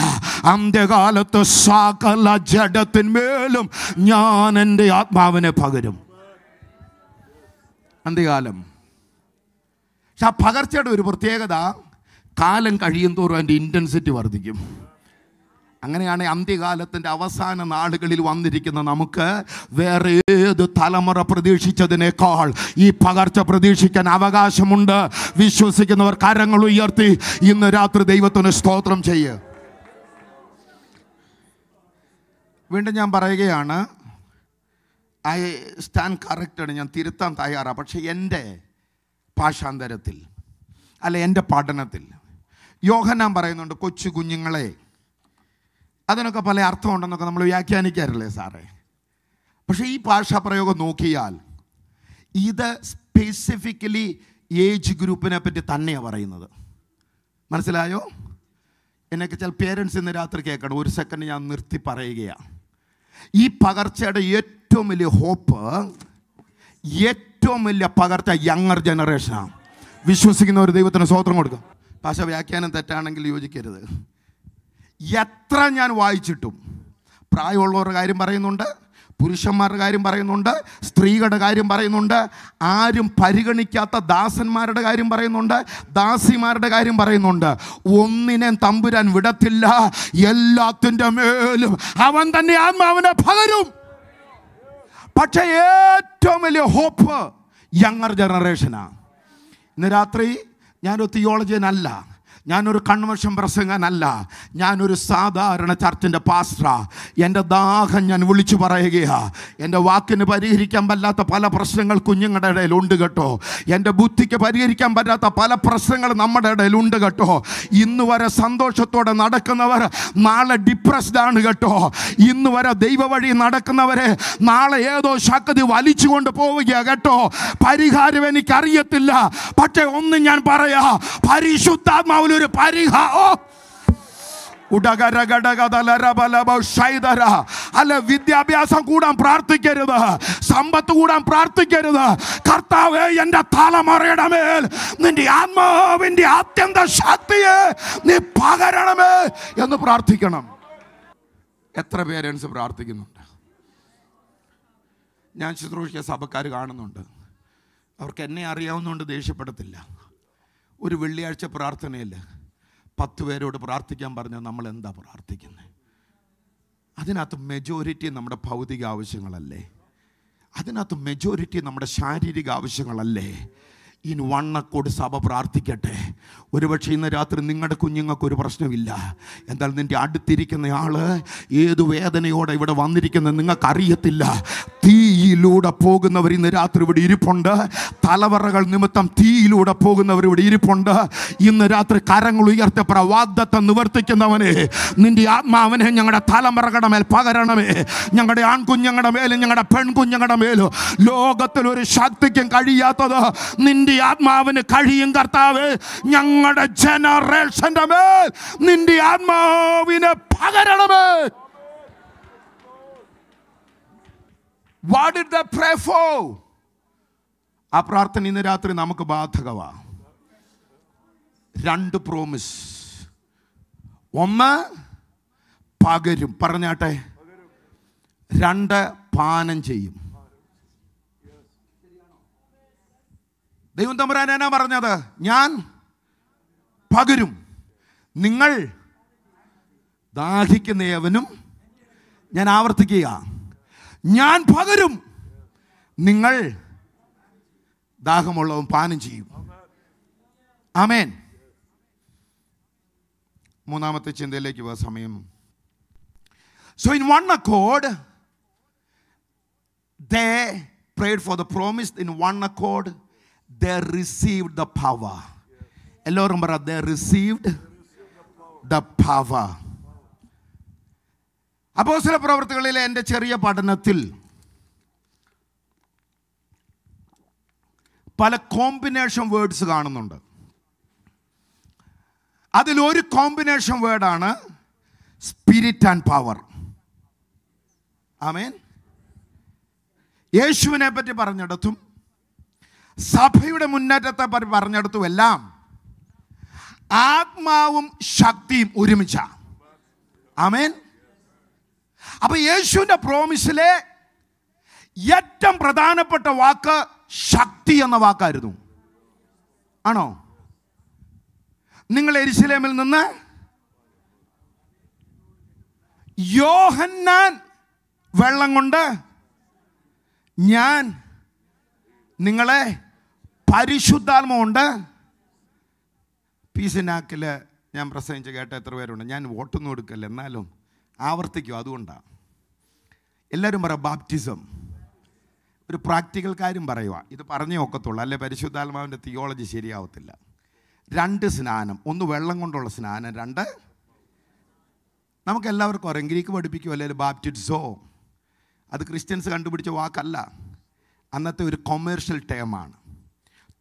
അന്ത്യകാലത്ത് സാകല ജഡത്തിന്മേലും ഞാൻ എൻ്റെ ആത്മാവിനെ പകരും അന്ത്യകാലം പക്ഷെ ആ പകർച്ചയുടെ ഒരു പ്രത്യേകത കാലം കഴിയും തോറും അതിൻ്റെ ഇൻറ്റൻസിറ്റി വർദ്ധിക്കും അങ്ങനെയാണ് അന്ത്യകാലത്തിൻ്റെ അവസാന നാളുകളിൽ വന്നിരിക്കുന്ന നമുക്ക് വേറെ ഏത് തലമുറ പ്രതീക്ഷിച്ചതിനേക്കാൾ ഈ പകർച്ച പ്രതീക്ഷിക്കാൻ അവകാശമുണ്ട് വിശ്വസിക്കുന്നവർ കരങ്ങൾ ഉയർത്തി ഇന്ന് രാത്രി ദൈവത്തിന് സ്തോത്രം ചെയ്യുക വീണ്ടും ഞാൻ പറയുകയാണ് ഐ സ്റ്റാൻഡ് കറക്റ്റാണ് ഞാൻ തിരുത്താൻ തയ്യാറാണ് പക്ഷേ എൻ്റെ ഭാഷാന്തരത്തിൽ അല്ല എൻ്റെ പഠനത്തിൽ യോഹന്നാൻ പറയുന്നുണ്ട് കൊച്ചു കുഞ്ഞുങ്ങളെ അതിനൊക്കെ പല അർത്ഥമുണ്ടെന്നൊക്കെ നമ്മൾ വ്യാഖ്യാനിക്കാറില്ലേ സാറേ പക്ഷേ ഈ ഭാഷാപ്രയോഗം നോക്കിയാൽ ഇത് സ്പെസിഫിക്കലി ഏജ് ഗ്രൂപ്പിനെ പറ്റി തന്നെയാണ് പറയുന്നത് മനസ്സിലായോ എന്നൊക്കെ ചില പേരൻസ് ഇന്ന് രാത്രി കേൾക്കണം ഒരു സെക്കൻഡ് ഞാൻ നിർത്തി പറയുകയാണ് ഈ പകർച്ചയുടെ ഏറ്റവും വലിയ ഹോപ്പ് ഏറ്റവും വലിയ പകർച്ച യങ്ങർ ജനറേഷനാണ് വിശ്വസിക്കുന്ന ഒരു ദൈവത്തിന് സ്വോത്രം കൊടുക്കുക ഭാഷ വ്യാഖ്യാനം തെറ്റാണെങ്കിൽ യോജിക്കരുത് എത്ര ഞാൻ വായിച്ചിട്ടും പ്രായമുള്ളവരുടെ കാര്യം പറയുന്നുണ്ട് പുരുഷന്മാരുടെ കാര്യം പറയുന്നുണ്ട് സ്ത്രീകളുടെ കാര്യം പറയുന്നുണ്ട് ആരും പരിഗണിക്കാത്ത ദാസന്മാരുടെ കാര്യം പറയുന്നുണ്ട് ദാസിമാരുടെ കാര്യം പറയുന്നുണ്ട് ഒന്നിനെ തമ്പുരാൻ വിടത്തില്ല എല്ലാത്തിൻ്റെ മേലും അവൻ തന്നെ അവനെ പകരും പക്ഷേ ഏറ്റവും വലിയ ഹോപ്പ് യങ്ങർ ജനറേഷനാണ് ഇന്ന് രാത്രി ഞാനൊരു തിയോളജിയൻ അല്ല ഞാനൊരു കൺവെൻഷൻ പ്രസംഗനല്ല ഞാനൊരു സാധാരണ ചർച്ചിൻ്റെ പാസ്റ്ററ എൻ്റെ ദാഹം ഞാൻ വിളിച്ചു പറയുകയാണ് എൻ്റെ വാക്കിന് പരിഹരിക്കാൻ പറ്റാത്ത പല പ്രശ്നങ്ങൾ കുഞ്ഞുങ്ങളുടെ ഉണ്ട് കേട്ടോ എൻ്റെ ബുദ്ധിക്ക് പരിഹരിക്കാൻ പറ്റാത്ത പല പ്രശ്നങ്ങൾ നമ്മുടെ ഉണ്ട് കേട്ടോ ഇന്ന് വരെ സന്തോഷത്തോടെ നടക്കുന്നവർ നാളെ ആണ് കേട്ടോ ഇന്ന് വരെ ദൈവവഴി നടക്കുന്നവരെ നാളെ ഏതോ ശക്തി വലിച്ചുകൊണ്ട് പോവുകയാണ് കേട്ടോ പരിഹാരം എനിക്കറിയത്തില്ല പക്ഷേ ഒന്നും ഞാൻ പറയാ പരിശുദ്ധാത്മാവിൽ ഒരു പരിഹാ ഓ അല്ല വിദ്യാഭ്യാസം കൂടാൻ പ്രാർത്ഥിക്കരുത് സമ്പത്ത് കൂടാൻ പ്രാർത്ഥിക്കരുത് കർത്താവ് എന്റെ തലമുറയുടെ മേൽ നിന്റെ ആത്മാവിൻ്റെ അത്യന്ത ശക്തിയെ നീ പകരണമേ എന്ന് പ്രാർത്ഥിക്കണം എത്ര പേരൻസ് പ്രാർത്ഥിക്കുന്നുണ്ട് ഞാൻ ശുശ്രൂഷിച്ച സഭക്കാർ കാണുന്നുണ്ട് അവർക്ക് എന്നെ അറിയാവുന്നതുകൊണ്ട് ദേഷ്യപ്പെടത്തില്ല ഒരു വെള്ളിയാഴ്ച പ്രാർത്ഥനയില്ല പത്ത് പേരോട് പ്രാർത്ഥിക്കാൻ പറഞ്ഞാൽ നമ്മൾ എന്താ പ്രാർത്ഥിക്കുന്നത് അതിനകത്ത് മെജോറിറ്റി നമ്മുടെ ഭൗതിക ആവശ്യങ്ങളല്ലേ അതിനകത്ത് മെജോറിറ്റി നമ്മുടെ ശാരീരിക ആവശ്യങ്ങളല്ലേ ഇനി വണ്ണക്കോട് സഭ പ്രാർത്ഥിക്കട്ടെ ഒരുപക്ഷെ ഇന്ന് രാത്രി നിങ്ങളുടെ കുഞ്ഞുങ്ങൾക്ക് ഒരു പ്രശ്നമില്ല എന്തായാലും നിൻ്റെ അടുത്തിരിക്കുന്ന ആൾ ഏത് വേദനയോടെ ഇവിടെ വന്നിരിക്കുന്നത് നിങ്ങൾക്കറിയത്തില്ല തീയിലൂടെ പോകുന്നവർ ഇന്ന് രാത്രി ഇവിടെ ഇരിപ്പുണ്ട് തലവറകൾ നിമിത്തം തീയിലൂടെ പോകുന്നവർ ഇവിടെ ഇരിപ്പുണ്ട് ഇന്ന് രാത്രി കരങ്ങൾ ഉയർത്തിയ പ്രവാദത്തെ നിവർത്തിക്കുന്നവനെ നിൻ്റെ ആത്മാവനെ ഞങ്ങളുടെ തലമുറകളുടെ മേൽ പകരണമേ ഞങ്ങളുടെ ആൺകുഞ്ഞുങ്ങളുടെ മേലും ഞങ്ങളുടെ പെൺകുഞ്ഞുങ്ങളുടെ മേലും ലോകത്തിലൊരു ശക്തിക്കും കഴിയാത്തത് നിൻ്റെ നിന്റെ ആത്മാവിന് കഴിയും കർത്താവ് ഞങ്ങളുടെ ജനറേഷന്റെ മേൽ നിന്റെ ആത്മാവിനെ പകരണമേ വാട്ട് ദ ആ പ്രാർത്ഥന ഇന്ന് രാത്രി നമുക്ക് ബാധകവാ രണ്ട് പ്രോമിസ് ഒന്ന് പകരും പറഞ്ഞാട്ടെ രണ്ട് പാനം ചെയ്യും ദൈവം തമ്പുരാൻ എന്നാ പറഞ്ഞത് ഞാൻ പകരും നിങ്ങൾ ദാഹിക്കുന്ന ഏവനും ഞാൻ ആവർത്തിക്കുക ഞാൻ പകരും നിങ്ങൾ ദാഹമുള്ളവൻ പാനം ചെയ്യും ആമേൻ മൂന്നാമത്തെ ചിന്തയിലേക്ക് പോകാൻ സമയം so in one accord they prayed for the promise in one accord they received the power. എല്ലാവരും പറ they received the power. അപ്പോസിലെ പ്രവർത്തികളിലെ എൻ്റെ ചെറിയ പഠനത്തിൽ പല കോമ്പിനേഷൻ വേർഡ്സ് കാണുന്നുണ്ട് അതിലൊരു കോമ്പിനേഷൻ വേർഡാണ് സ്പിരിറ്റ് ആൻഡ് പവർ ആമേൻ യേശുവിനെ പറ്റി പറഞ്ഞിടത്തും സഭയുടെ മുന്നേറ്റത്തെ പറ്റി പറഞ്ഞെടുത്തു എല്ലാം ആത്മാവും ശക്തിയും ഒരുമിച്ച ആമേൻ അപ്പൊ യേശുവിൻ്റെ പ്രോമിസിലെ ഏറ്റവും പ്രധാനപ്പെട്ട വാക്ക് ശക്തി എന്ന വാക്കായിരുന്നു ആണോ നിങ്ങൾ എരിശിലേമിൽ നിന്ന് യോഹന്നാൻ വെള്ളം കൊണ്ട് ഞാൻ നിങ്ങളെ പരിശുദ്ധാത്മാവുണ്ട് നാക്കിൽ ഞാൻ പ്രസംഗിച്ച് കേട്ട എത്ര പേരുണ്ട് ഞാൻ വോട്ടൊന്നും എടുക്കല്ല എന്നാലും ആവർത്തിക്കും അതുകൊണ്ടാണ് എല്ലാവരും പറയാം ബാപ്റ്റിസം ഒരു പ്രാക്ടിക്കൽ കാര്യം പറയുക ഇത് പറഞ്ഞേ ഒക്കത്തുള്ളൂ അല്ലെ പരിശുദ്ധാത്മാവിൻ്റെ തിയോളജി ശരിയാവത്തില്ല രണ്ട് സ്നാനം ഒന്ന് വെള്ളം കൊണ്ടുള്ള സ്നാനം രണ്ട് നമുക്കെല്ലാവർക്കും അറിയാം ഗ്രീക്ക് പഠിപ്പിക്കുമോ അല്ലെങ്കിൽ ബാപ്റ്റിറ്റ്സോ അത് ക്രിസ്ത്യൻസ് കണ്ടുപിടിച്ച വാക്കല്ല അന്നത്തെ ഒരു കൊമേഴ്ഷ്യൽ ടേമാണ്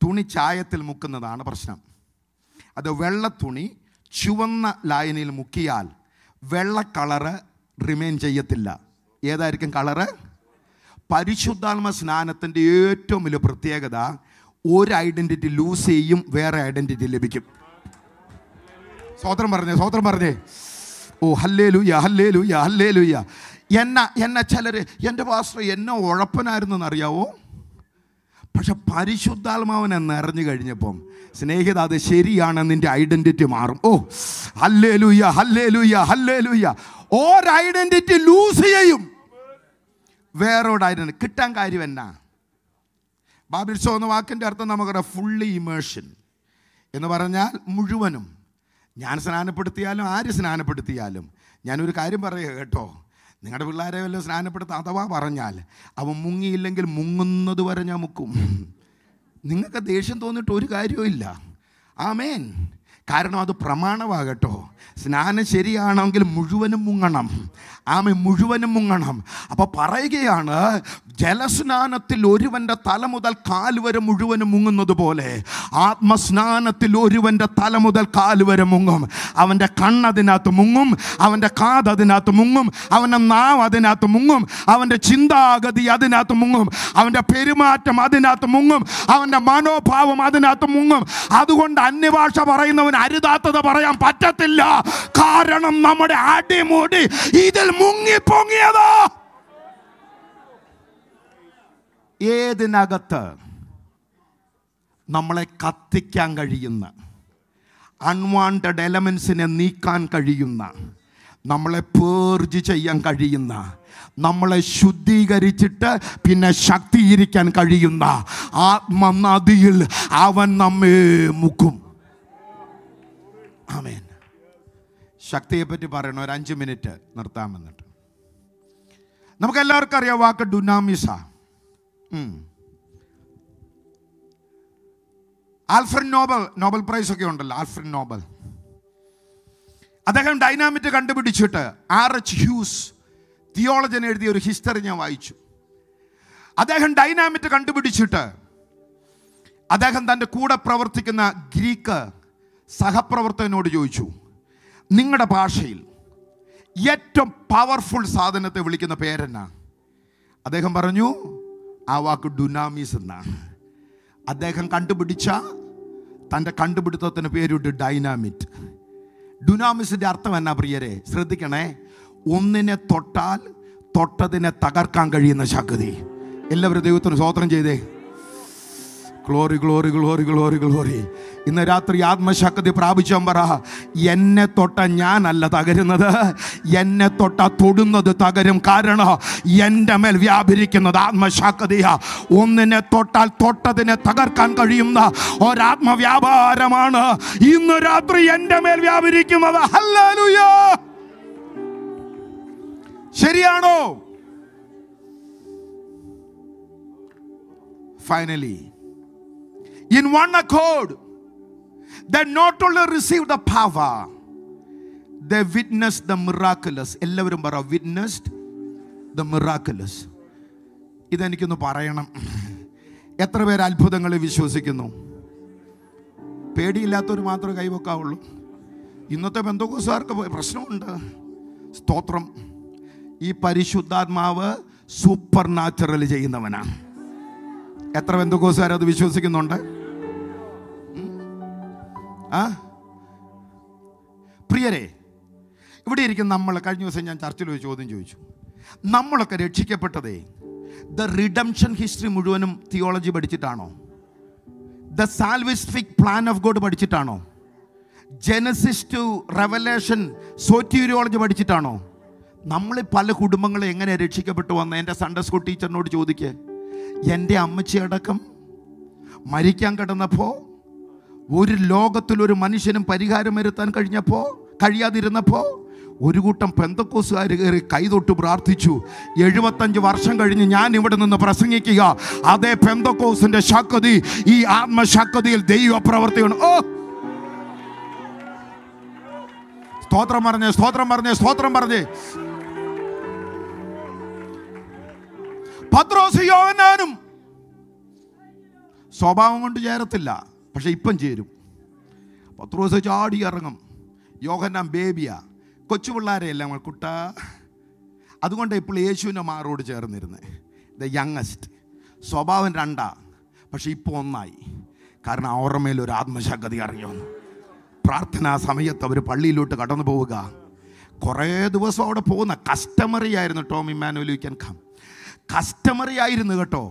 തുണി ചായത്തിൽ മുക്കുന്നതാണ് പ്രശ്നം അത് വെള്ള തുണി ചുവന്ന ലായനിയിൽ മുക്കിയാൽ വെള്ള കളറ് റിമെയിൻ ചെയ്യത്തില്ല ഏതായിരിക്കും കളറ് പരിശുദ്ധാത്മ സ്നാനത്തിൻ്റെ ഏറ്റവും വലിയ പ്രത്യേകത ഒരു ഐഡൻറ്റിറ്റി ലൂസ് ചെയ്യും വേറെ ഐഡൻറ്റിറ്റി ലഭിക്കും സ്വോത്രം പറഞ്ഞേ സ്വോത്രം പറഞ്ഞേ ഓ ഹല്ലേ ലൂയ ഹല്ലേ ലൂയ ഹല്ലേ ലൂയ എന്ന എന്ന ചിലർ എൻ്റെ പാസ്റ്റർ എന്നോ ഉഴപ്പനായിരുന്നു എന്നറിയാവോ പക്ഷെ പരിശുദ്ധാത്മാവനെ നിറഞ്ഞു കഴിഞ്ഞപ്പം സ്നേഹിത അത് ശരിയാണ് നിൻ്റെ ഐഡൻറ്റിറ്റി മാറും ഓ ഹല്ലേ ലൂയ ഹല്ലേ ലൂയ ഹല്ലേ ലൂയ ഒരു ഐഡൻറ്റിറ്റി ലൂസ് ചെയ്യും വേറൊരു ഐഡൻറ്റി കിട്ടാൻ കാര്യം എന്നാ ബാബിൽസോ എന്ന വാക്കിൻ്റെ അർത്ഥം പറയാം ഫുള്ളി ഇമേഷൻ എന്ന് പറഞ്ഞാൽ മുഴുവനും ഞാൻ സ്നാനപ്പെടുത്തിയാലും ആര് സ്നാനപ്പെടുത്തിയാലും ഞാനൊരു കാര്യം പറയുക കേട്ടോ നിങ്ങളുടെ പിള്ളേരെ വല്ല സ്നാനപ്പെടുത്ത അഥവാ പറഞ്ഞാൽ അവൻ മുങ്ങിയില്ലെങ്കിൽ മുങ്ങുന്നത് വരെ ഞാൻ മുക്കും നിങ്ങൾക്ക് ദേഷ്യം തോന്നിയിട്ട് ഒരു കാര്യവും ഇല്ല ആമേൻ കാരണം അത് പ്രമാണമാകട്ടോ സ്നാനം ശരിയാണെങ്കിൽ മുഴുവനും മുങ്ങണം ആമ മുഴുവനും മുങ്ങണം അപ്പോൾ പറയുകയാണ് ജലസ്നാനത്തിൽ ഒരുവൻ്റെ തല മുതൽ കാൽ വരെ മുഴുവനും മുങ്ങുന്നത് പോലെ ആത്മസ്നാനത്തിൽ ഒരുവൻ്റെ തല മുതൽ കാൽ വരെ മുങ്ങും അവൻ്റെ കണ്ണതിനകത്ത് മുങ്ങും അവൻ്റെ കാത് അതിനകത്ത് മുങ്ങും അവൻ്റെ നാവ് അതിനകത്ത് മുങ്ങും അവൻ്റെ ചിന്താഗതി അതിനകത്ത് മുങ്ങും അവൻ്റെ പെരുമാറ്റം അതിനകത്ത് മുങ്ങും അവൻ്റെ മനോഭാവം അതിനകത്ത് മുങ്ങും അതുകൊണ്ട് അന്യഭാഷ പറയുന്നവൻ അരുതാത്തത് പറയാൻ പറ്റത്തില്ല കാരണം നമ്മുടെ അടിമുടി ഇതിൽ മുങ്ങിപ്പൊങ്ങിയത് ഏതിനകത്ത് നമ്മളെ കത്തിക്കാൻ കഴിയുന്ന അൺവാണ്ടഡ് എലമെൻസിനെ നീക്കാൻ കഴിയുന്ന നമ്മളെ പേർജ് ചെയ്യാൻ കഴിയുന്ന നമ്മളെ ശുദ്ധീകരിച്ചിട്ട് പിന്നെ ശക്തീകരിക്കാൻ കഴിയുന്ന ആത്മനദിയിൽ അവൻ നമ്മെ മുക്കും ആമേൻ ശക്തിയെപ്പറ്റി പറയണം ഒരു അഞ്ച് മിനിറ്റ് നിർത്താമെന്നിട്ട് നമുക്കെല്ലാവർക്കും അറിയാം വാക്ക് ഡുനാമിസ ആൽഫ്രഡ് നോബൽ നോബൽ പ്രൈസ് ഒക്കെ ഉണ്ടല്ലോ ആൽഫ്രഡ് നോബൽ അദ്ദേഹം ഡൈനാമിറ്റ് കണ്ടുപിടിച്ചിട്ട് ആർ എച്ച് ഹ്യൂസ് തിയോളജൻ എഴുതിയ ഒരു ഹിസ്റ്ററി ഞാൻ വായിച്ചു അദ്ദേഹം ഡൈനാമിറ്റ് കണ്ടുപിടിച്ചിട്ട് അദ്ദേഹം തൻ്റെ കൂടെ പ്രവർത്തിക്കുന്ന ഗ്രീക്ക് സഹപ്രവർത്തകനോട് ചോദിച്ചു നിങ്ങളുടെ ഭാഷയിൽ ഏറ്റവും പവർഫുൾ സാധനത്തെ വിളിക്കുന്ന പേരെന്നാ അദ്ദേഹം പറഞ്ഞു ആ വാക്ക് ഡുനാമീസ് എന്നാ അദ്ദേഹം കണ്ടുപിടിച്ച തൻ്റെ കണ്ടുപിടുത്തത്തിന് പേരിട്ട് ഡൈനാമിറ്റ് ഡുനാമിസിൻ്റെ അർത്ഥം എന്നാ പ്രിയരെ ശ്രദ്ധിക്കണേ ഒന്നിനെ തൊട്ടാൽ തൊട്ടതിനെ തകർക്കാൻ കഴിയുന്ന ശക്തി എല്ലാവരും ദൈവത്തിന് സ്വോത്രം ചെയ്തേ glory glory glory glory glory ഇന്ന് രാത്രി ആത്മശക്തി പ്രാപിച്ചാൻ പറ എന്നെ തൊട്ട ഞാനല്ല തകരുന്നത് എന്നെ തൊട്ട തൊടുന്നത് തകരും കാരണം എൻ്റെ മേൽ വ്യാപരിക്കുന്നത് ആത്മശക്തിയ ഒന്നിനെ തൊട്ടാൽ തൊട്ടതിനെ തകർക്കാൻ കഴിയുന്ന ഒരാത്മവ്യാപാരമാണ് ഇന്ന് രാത്രി എൻ്റെ മേൽ വ്യാപരിക്കുന്നത് ഹല്ലേലൂയ ശരിയാണോ finally in one accord, they not only received the power, they witnessed the miraculous. എല്ലാവരും പറ witnessed the miraculous. ഇതെനിക്കൊന്ന് പറയണം എത്ര പേർ അത്ഭുതങ്ങളെ വിശ്വസിക്കുന്നു പേടിയില്ലാത്തവർ മാത്രമേ കൈവെക്കാവുള്ളൂ ഇന്നത്തെ ബന്ധുക്കോസുകാർക്ക് പ്രശ്നമുണ്ട് സ്തോത്രം ഈ പരിശുദ്ധാത്മാവ് സൂപ്പർ നാച്ചുറൽ ചെയ്യുന്നവനാണ് എത്ര ബന്ധുക്കോസുകാർ അത് വിശ്വസിക്കുന്നുണ്ട് ആ പ്രിയരെ ഇവിടെ ഇരിക്കുന്ന നമ്മൾ കഴിഞ്ഞ ദിവസം ഞാൻ ചർച്ചയിൽ ഒരു ചോദ്യം ചോദിച്ചു നമ്മളൊക്കെ രക്ഷിക്കപ്പെട്ടതേ ദ റിഡംഷൻ ഹിസ്റ്ററി മുഴുവനും തിയോളജി പഠിച്ചിട്ടാണോ the salvific plan of God പഠിച്ചിട്ടാണോ ജെനസിസ് ടു റെവലേഷൻ സോറ്റിയോളജി പഠിച്ചിട്ടാണോ നമ്മൾ പല കുടുംബങ്ങളും എങ്ങനെ രക്ഷിക്കപ്പെട്ടു വന്ന് എൻ്റെ സൺഡേ സ്കൂൾ ടീച്ചറിനോട് ചോദിക്കുക എൻ്റെ അമ്മച്ചിയടക്കം മരിക്കാൻ കിടന്നപ്പോൾ ഒരു ലോകത്തിൽ ഒരു മനുഷ്യനും പരിഹാരം വരുത്താൻ കഴിഞ്ഞപ്പോൾ കഴിയാതിരുന്നപ്പോൾ ഒരു കൂട്ടം പെന്തക്കോസുകാർ കയറി കൈതൊട്ട് പ്രാർത്ഥിച്ചു എഴുപത്തഞ്ച് വർഷം കഴിഞ്ഞ് ഞാൻ ഇവിടെ നിന്ന് പ്രസംഗിക്കുക അതേ പെന്തക്കോസിൻ്റെ ശക്തി ഈ ആത്മശക്തിയിൽ ദൈവ പ്രവർത്തിക്കണം ഓ സ്തോത്രം പറഞ്ഞേ സ്തോത്രം പറഞ്ഞേ സ്തോത്രം പറഞ്ഞേ പത്രോസ് യോവനാനും സ്വഭാവം കൊണ്ട് ചേരത്തില്ല പക്ഷേ ഇപ്പം ചേരും പത്ത് ദിവസം ചാടി ഇറങ്ങും യോഹന്നാൻ ബേബിയാ കൊച്ചു പിള്ളേരെയല്ല നമ്മൾ കുട്ട അതുകൊണ്ട് ഇപ്പോൾ യേശുവിൻ്റെ മാറോട് ചേർന്നിരുന്നത് ദ യങ്ങസ്റ്റ് സ്വഭാവം രണ്ടാ പക്ഷെ ഇപ്പോൾ ഒന്നായി കാരണം അവരുടെ ഒരു ആത്മശാഗതി അറിഞ്ഞു വന്നു പ്രാർത്ഥനാ സമയത്ത് അവർ പള്ളിയിലോട്ട് കടന്നു പോവുക കുറേ ദിവസം അവിടെ പോകുന്ന കസ്റ്റമറി ആയിരുന്നു Tommy Emmanuel you can come customary ആയിരുന്നു കേട്ടോ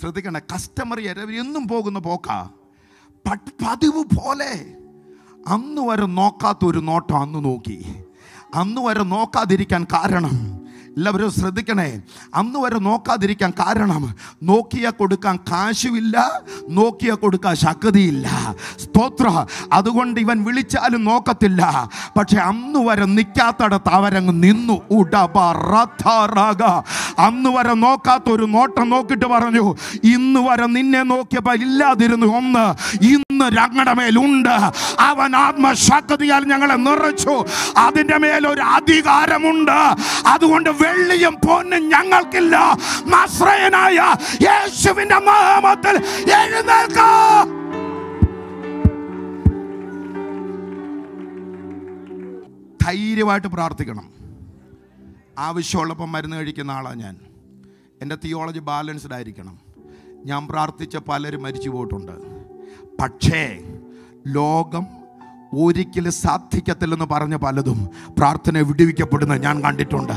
ശ്രദ്ധിക്കണേ കസ്റ്റമറി ആയിരുന്നു എന്നും പോകുന്ന പോക്കാ പതിവ് പോലെ അന്ന് വരെ നോക്കാത്ത ഒരു നോട്ടം അന്ന് നോക്കി അന്ന് വരെ നോക്കാതിരിക്കാൻ കാരണം എല്ലാവരും ശ്രദ്ധിക്കണേ അന്ന് വരെ നോക്കാതിരിക്കാൻ കാരണം നോക്കിയ കൊടുക്കാൻ കാശുമില്ല നോക്കിയ കൊടുക്കാൻ ശക്തിയില്ല സ്തോത്ര അതുകൊണ്ട് ഇവൻ വിളിച്ചാലും നോക്കത്തില്ല പക്ഷെ അന്ന് വരെ നിൽക്കാത്തടത്ത് അവരങ്ങ് നിന്നു ഉടപറഥറക അന്ന് വരെ നോക്കാത്ത ഒരു നോട്ടം നോക്കിട്ട് പറഞ്ഞു ഇന്ന് വരെ നിന്നെ നോക്കിയപ്പോൾ ഇല്ലാതിരുന്നു ഒന്ന് ഇന്ന് ഞങ്ങളുടെ മേലുണ്ട് അവൻ ആത്മശക്തിയാൽ ഞങ്ങളെ നിറച്ചു അതിൻ്റെ മേലൊരു അധികാരമുണ്ട് അതുകൊണ്ട് വെള്ളിയും പൊന്നും ഞങ്ങൾക്കില്ല മാശ്രയനായ യേശുവിന്റെ മഹാമത്തിൽ എഴുന്നേൽക്ക ധൈര്യമായിട്ട് പ്രാർത്ഥിക്കണം ആവശ്യമുള്ളപ്പം മരുന്ന് കഴിക്കുന്ന ആളാണ് ഞാൻ എൻ്റെ തിയോളജി ബാലൻസ്ഡ് ആയിരിക്കണം ഞാൻ പ്രാർത്ഥിച്ച പലരും മരിച്ചു പോയിട്ടുണ്ട് പക്ഷേ ലോകം ഒരിക്കലും സാധിക്കത്തില്ലെന്ന് പറഞ്ഞ പലതും പ്രാർത്ഥന വിടുവിക്കപ്പെടുന്നത് ഞാൻ കണ്ടിട്ടുണ്ട്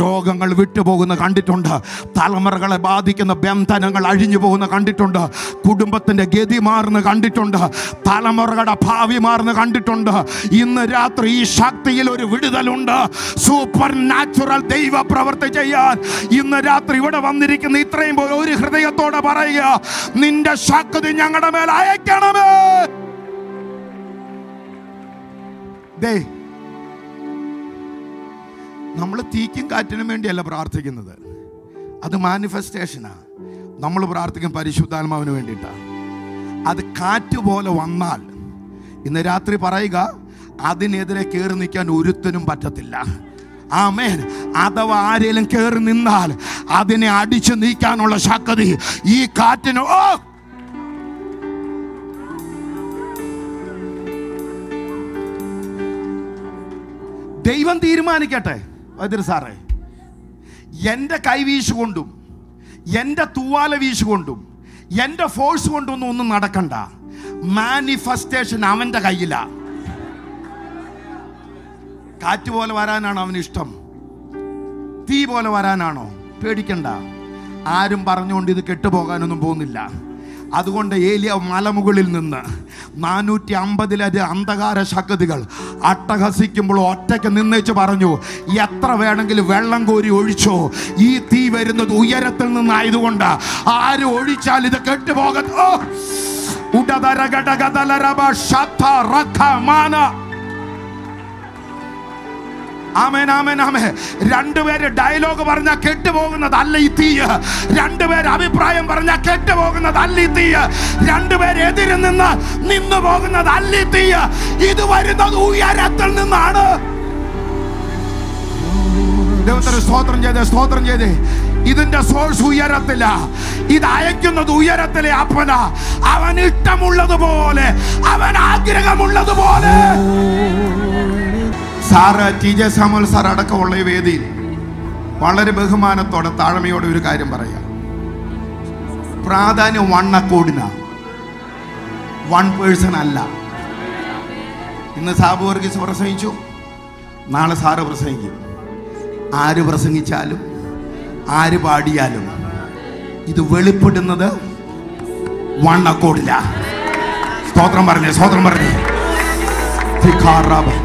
രോഗങ്ങൾ വിട്ടുപോകുന്ന കണ്ടിട്ടുണ്ട് തലമുറകളെ ബാധിക്കുന്ന ബന്ധനങ്ങൾ അഴിഞ്ഞു പോകുന്ന കണ്ടിട്ടുണ്ട് കുടുംബത്തിൻ്റെ ഗതി മാറുന്ന കണ്ടിട്ടുണ്ട് തലമുറകളുടെ ഭാവി മാറുന്ന കണ്ടിട്ടുണ്ട് ഇന്ന് രാത്രി ഈ ശക്തിയിൽ ഒരു വിടുതലുണ്ട് സൂപ്പർ നാച്ചുറൽ ദൈവ പ്രവർത്തി ചെയ്യാൻ ഇന്ന് രാത്രി ഇവിടെ വന്നിരിക്കുന്ന ഇത്രയും ഒരു ഹൃദയത്തോടെ പറയുക നിന്റെ ശക്തി ഞങ്ങളുടെ മേൽ അയക്കണമേ ദേ നമ്മൾ തീക്കും കാറ്റിനും വേണ്ടിയല്ല പ്രാർത്ഥിക്കുന്നത് അത് മാനിഫെസ്റ്റേഷനാണ് നമ്മൾ പ്രാർത്ഥിക്കും പരിശുദ്ധാത്മാവിന് വേണ്ടിയിട്ടാണ് അത് കാറ്റ് പോലെ വന്നാൽ ഇന്ന് രാത്രി പറയുക അതിനെതിരെ കയറി നിൽക്കാൻ ഒരുത്തനും പറ്റത്തില്ല ആമേൻ അഥവാ ആരെങ്കിലും കയറി നിന്നാൽ അതിനെ അടിച്ചു നീക്കാനുള്ള ശക്തി ഈ കാറ്റിന് ഓ ദൈവം തീരുമാനിക്കട്ടെ വൈദ്യുതി സാറേ എൻ്റെ കൈവീശുകൊണ്ടും എൻ്റെ തൂവാല വീശുകൊണ്ടും എൻ്റെ ഫോഴ്സ് കൊണ്ടൊന്നും ഒന്നും നടക്കണ്ട മാനിഫെസ്റ്റേഷൻ അവൻ്റെ കയ്യിലാണ് കാറ്റ് പോലെ വരാനാണോ അവന് ഇഷ്ടം തീ പോലെ വരാനാണോ പേടിക്കണ്ട ആരും പറഞ്ഞുകൊണ്ട് ഇത് കെട്ടുപോകാനൊന്നും പോകുന്നില്ല അതുകൊണ്ട് ഏലിയ മലമുകളിൽ നിന്ന് നാനൂറ്റി അമ്പതിലധികം അന്ധകാര ശക്തികൾ അട്ടഹസിക്കുമ്പോൾ ഒറ്റയ്ക്ക് നിന്നേച്ച് പറഞ്ഞു എത്ര വേണമെങ്കിലും വെള്ളം കോരി ഒഴിച്ചോ ഈ തീ വരുന്നത് ഉയരത്തിൽ നിന്നായതുകൊണ്ട് ആര് ഒഴിച്ചാൽ ഇത് കെട്ടുപോകുന്നു ഉടതര ഘടകതലരഭ ശത റഖ മാന ആമേൻ ആമേൻ ആമേൻ രണ്ടുപേര് ഡയലോഗ് പറഞ്ഞാൽ കെട്ടുപോകുന്നതല്ല ഈ തീ രണ്ടുപേര് അഭിപ്രായം പറഞ്ഞാൽ കെട്ടുപോകുന്നതല്ല ഈ തീ രണ്ടുപേര് എതിര് നിന്ന് നിന്നു പോകുന്നതല്ല ഈ തീ ഇത് വരുന്നത് ഉയരത്തിൽ നിന്നാണ് ദൈവത്തിന് സ്തോത്രം ചെയ്തേ സ്തോത്രം ചെയ്തേ ഇതിന്റെ സോഴ്സ് ഉയരത്തില്ല ഇത് അയക്കുന്നത് ഉയരത്തിലെ അപ്പന അവൻ ഇഷ്ടമുള്ളതുപോലെ അവൻ ആഗ്രഹമുള്ളതുപോലെ sir T J Samuel sir അടക്കമുള്ള ഈ വേദിയിൽ വളരെ ബഹുമാനത്തോടെ താഴ്മയോടെ ഒരു കാര്യം പറയാം പ്രാധാന്യം വൺ അക്കോഡിനാണ് വൺ പേഴ്സൺ അല്ല ഇന്ന് സാബു വർഗീസ് പ്രസംഗിച്ചു നാളെ സാറ് പ്രസംഗിക്കും ആര് പ്രസംഗിച്ചാലും ആര് പാടിയാലും ഇത് വെളിപ്പെടുന്നത് വൺ അക്കോഡില്ല സ്തോത്രം പറഞ്ഞേ സ്തോത്രം പറഞ്ഞേ ത്രിഖാറാബ്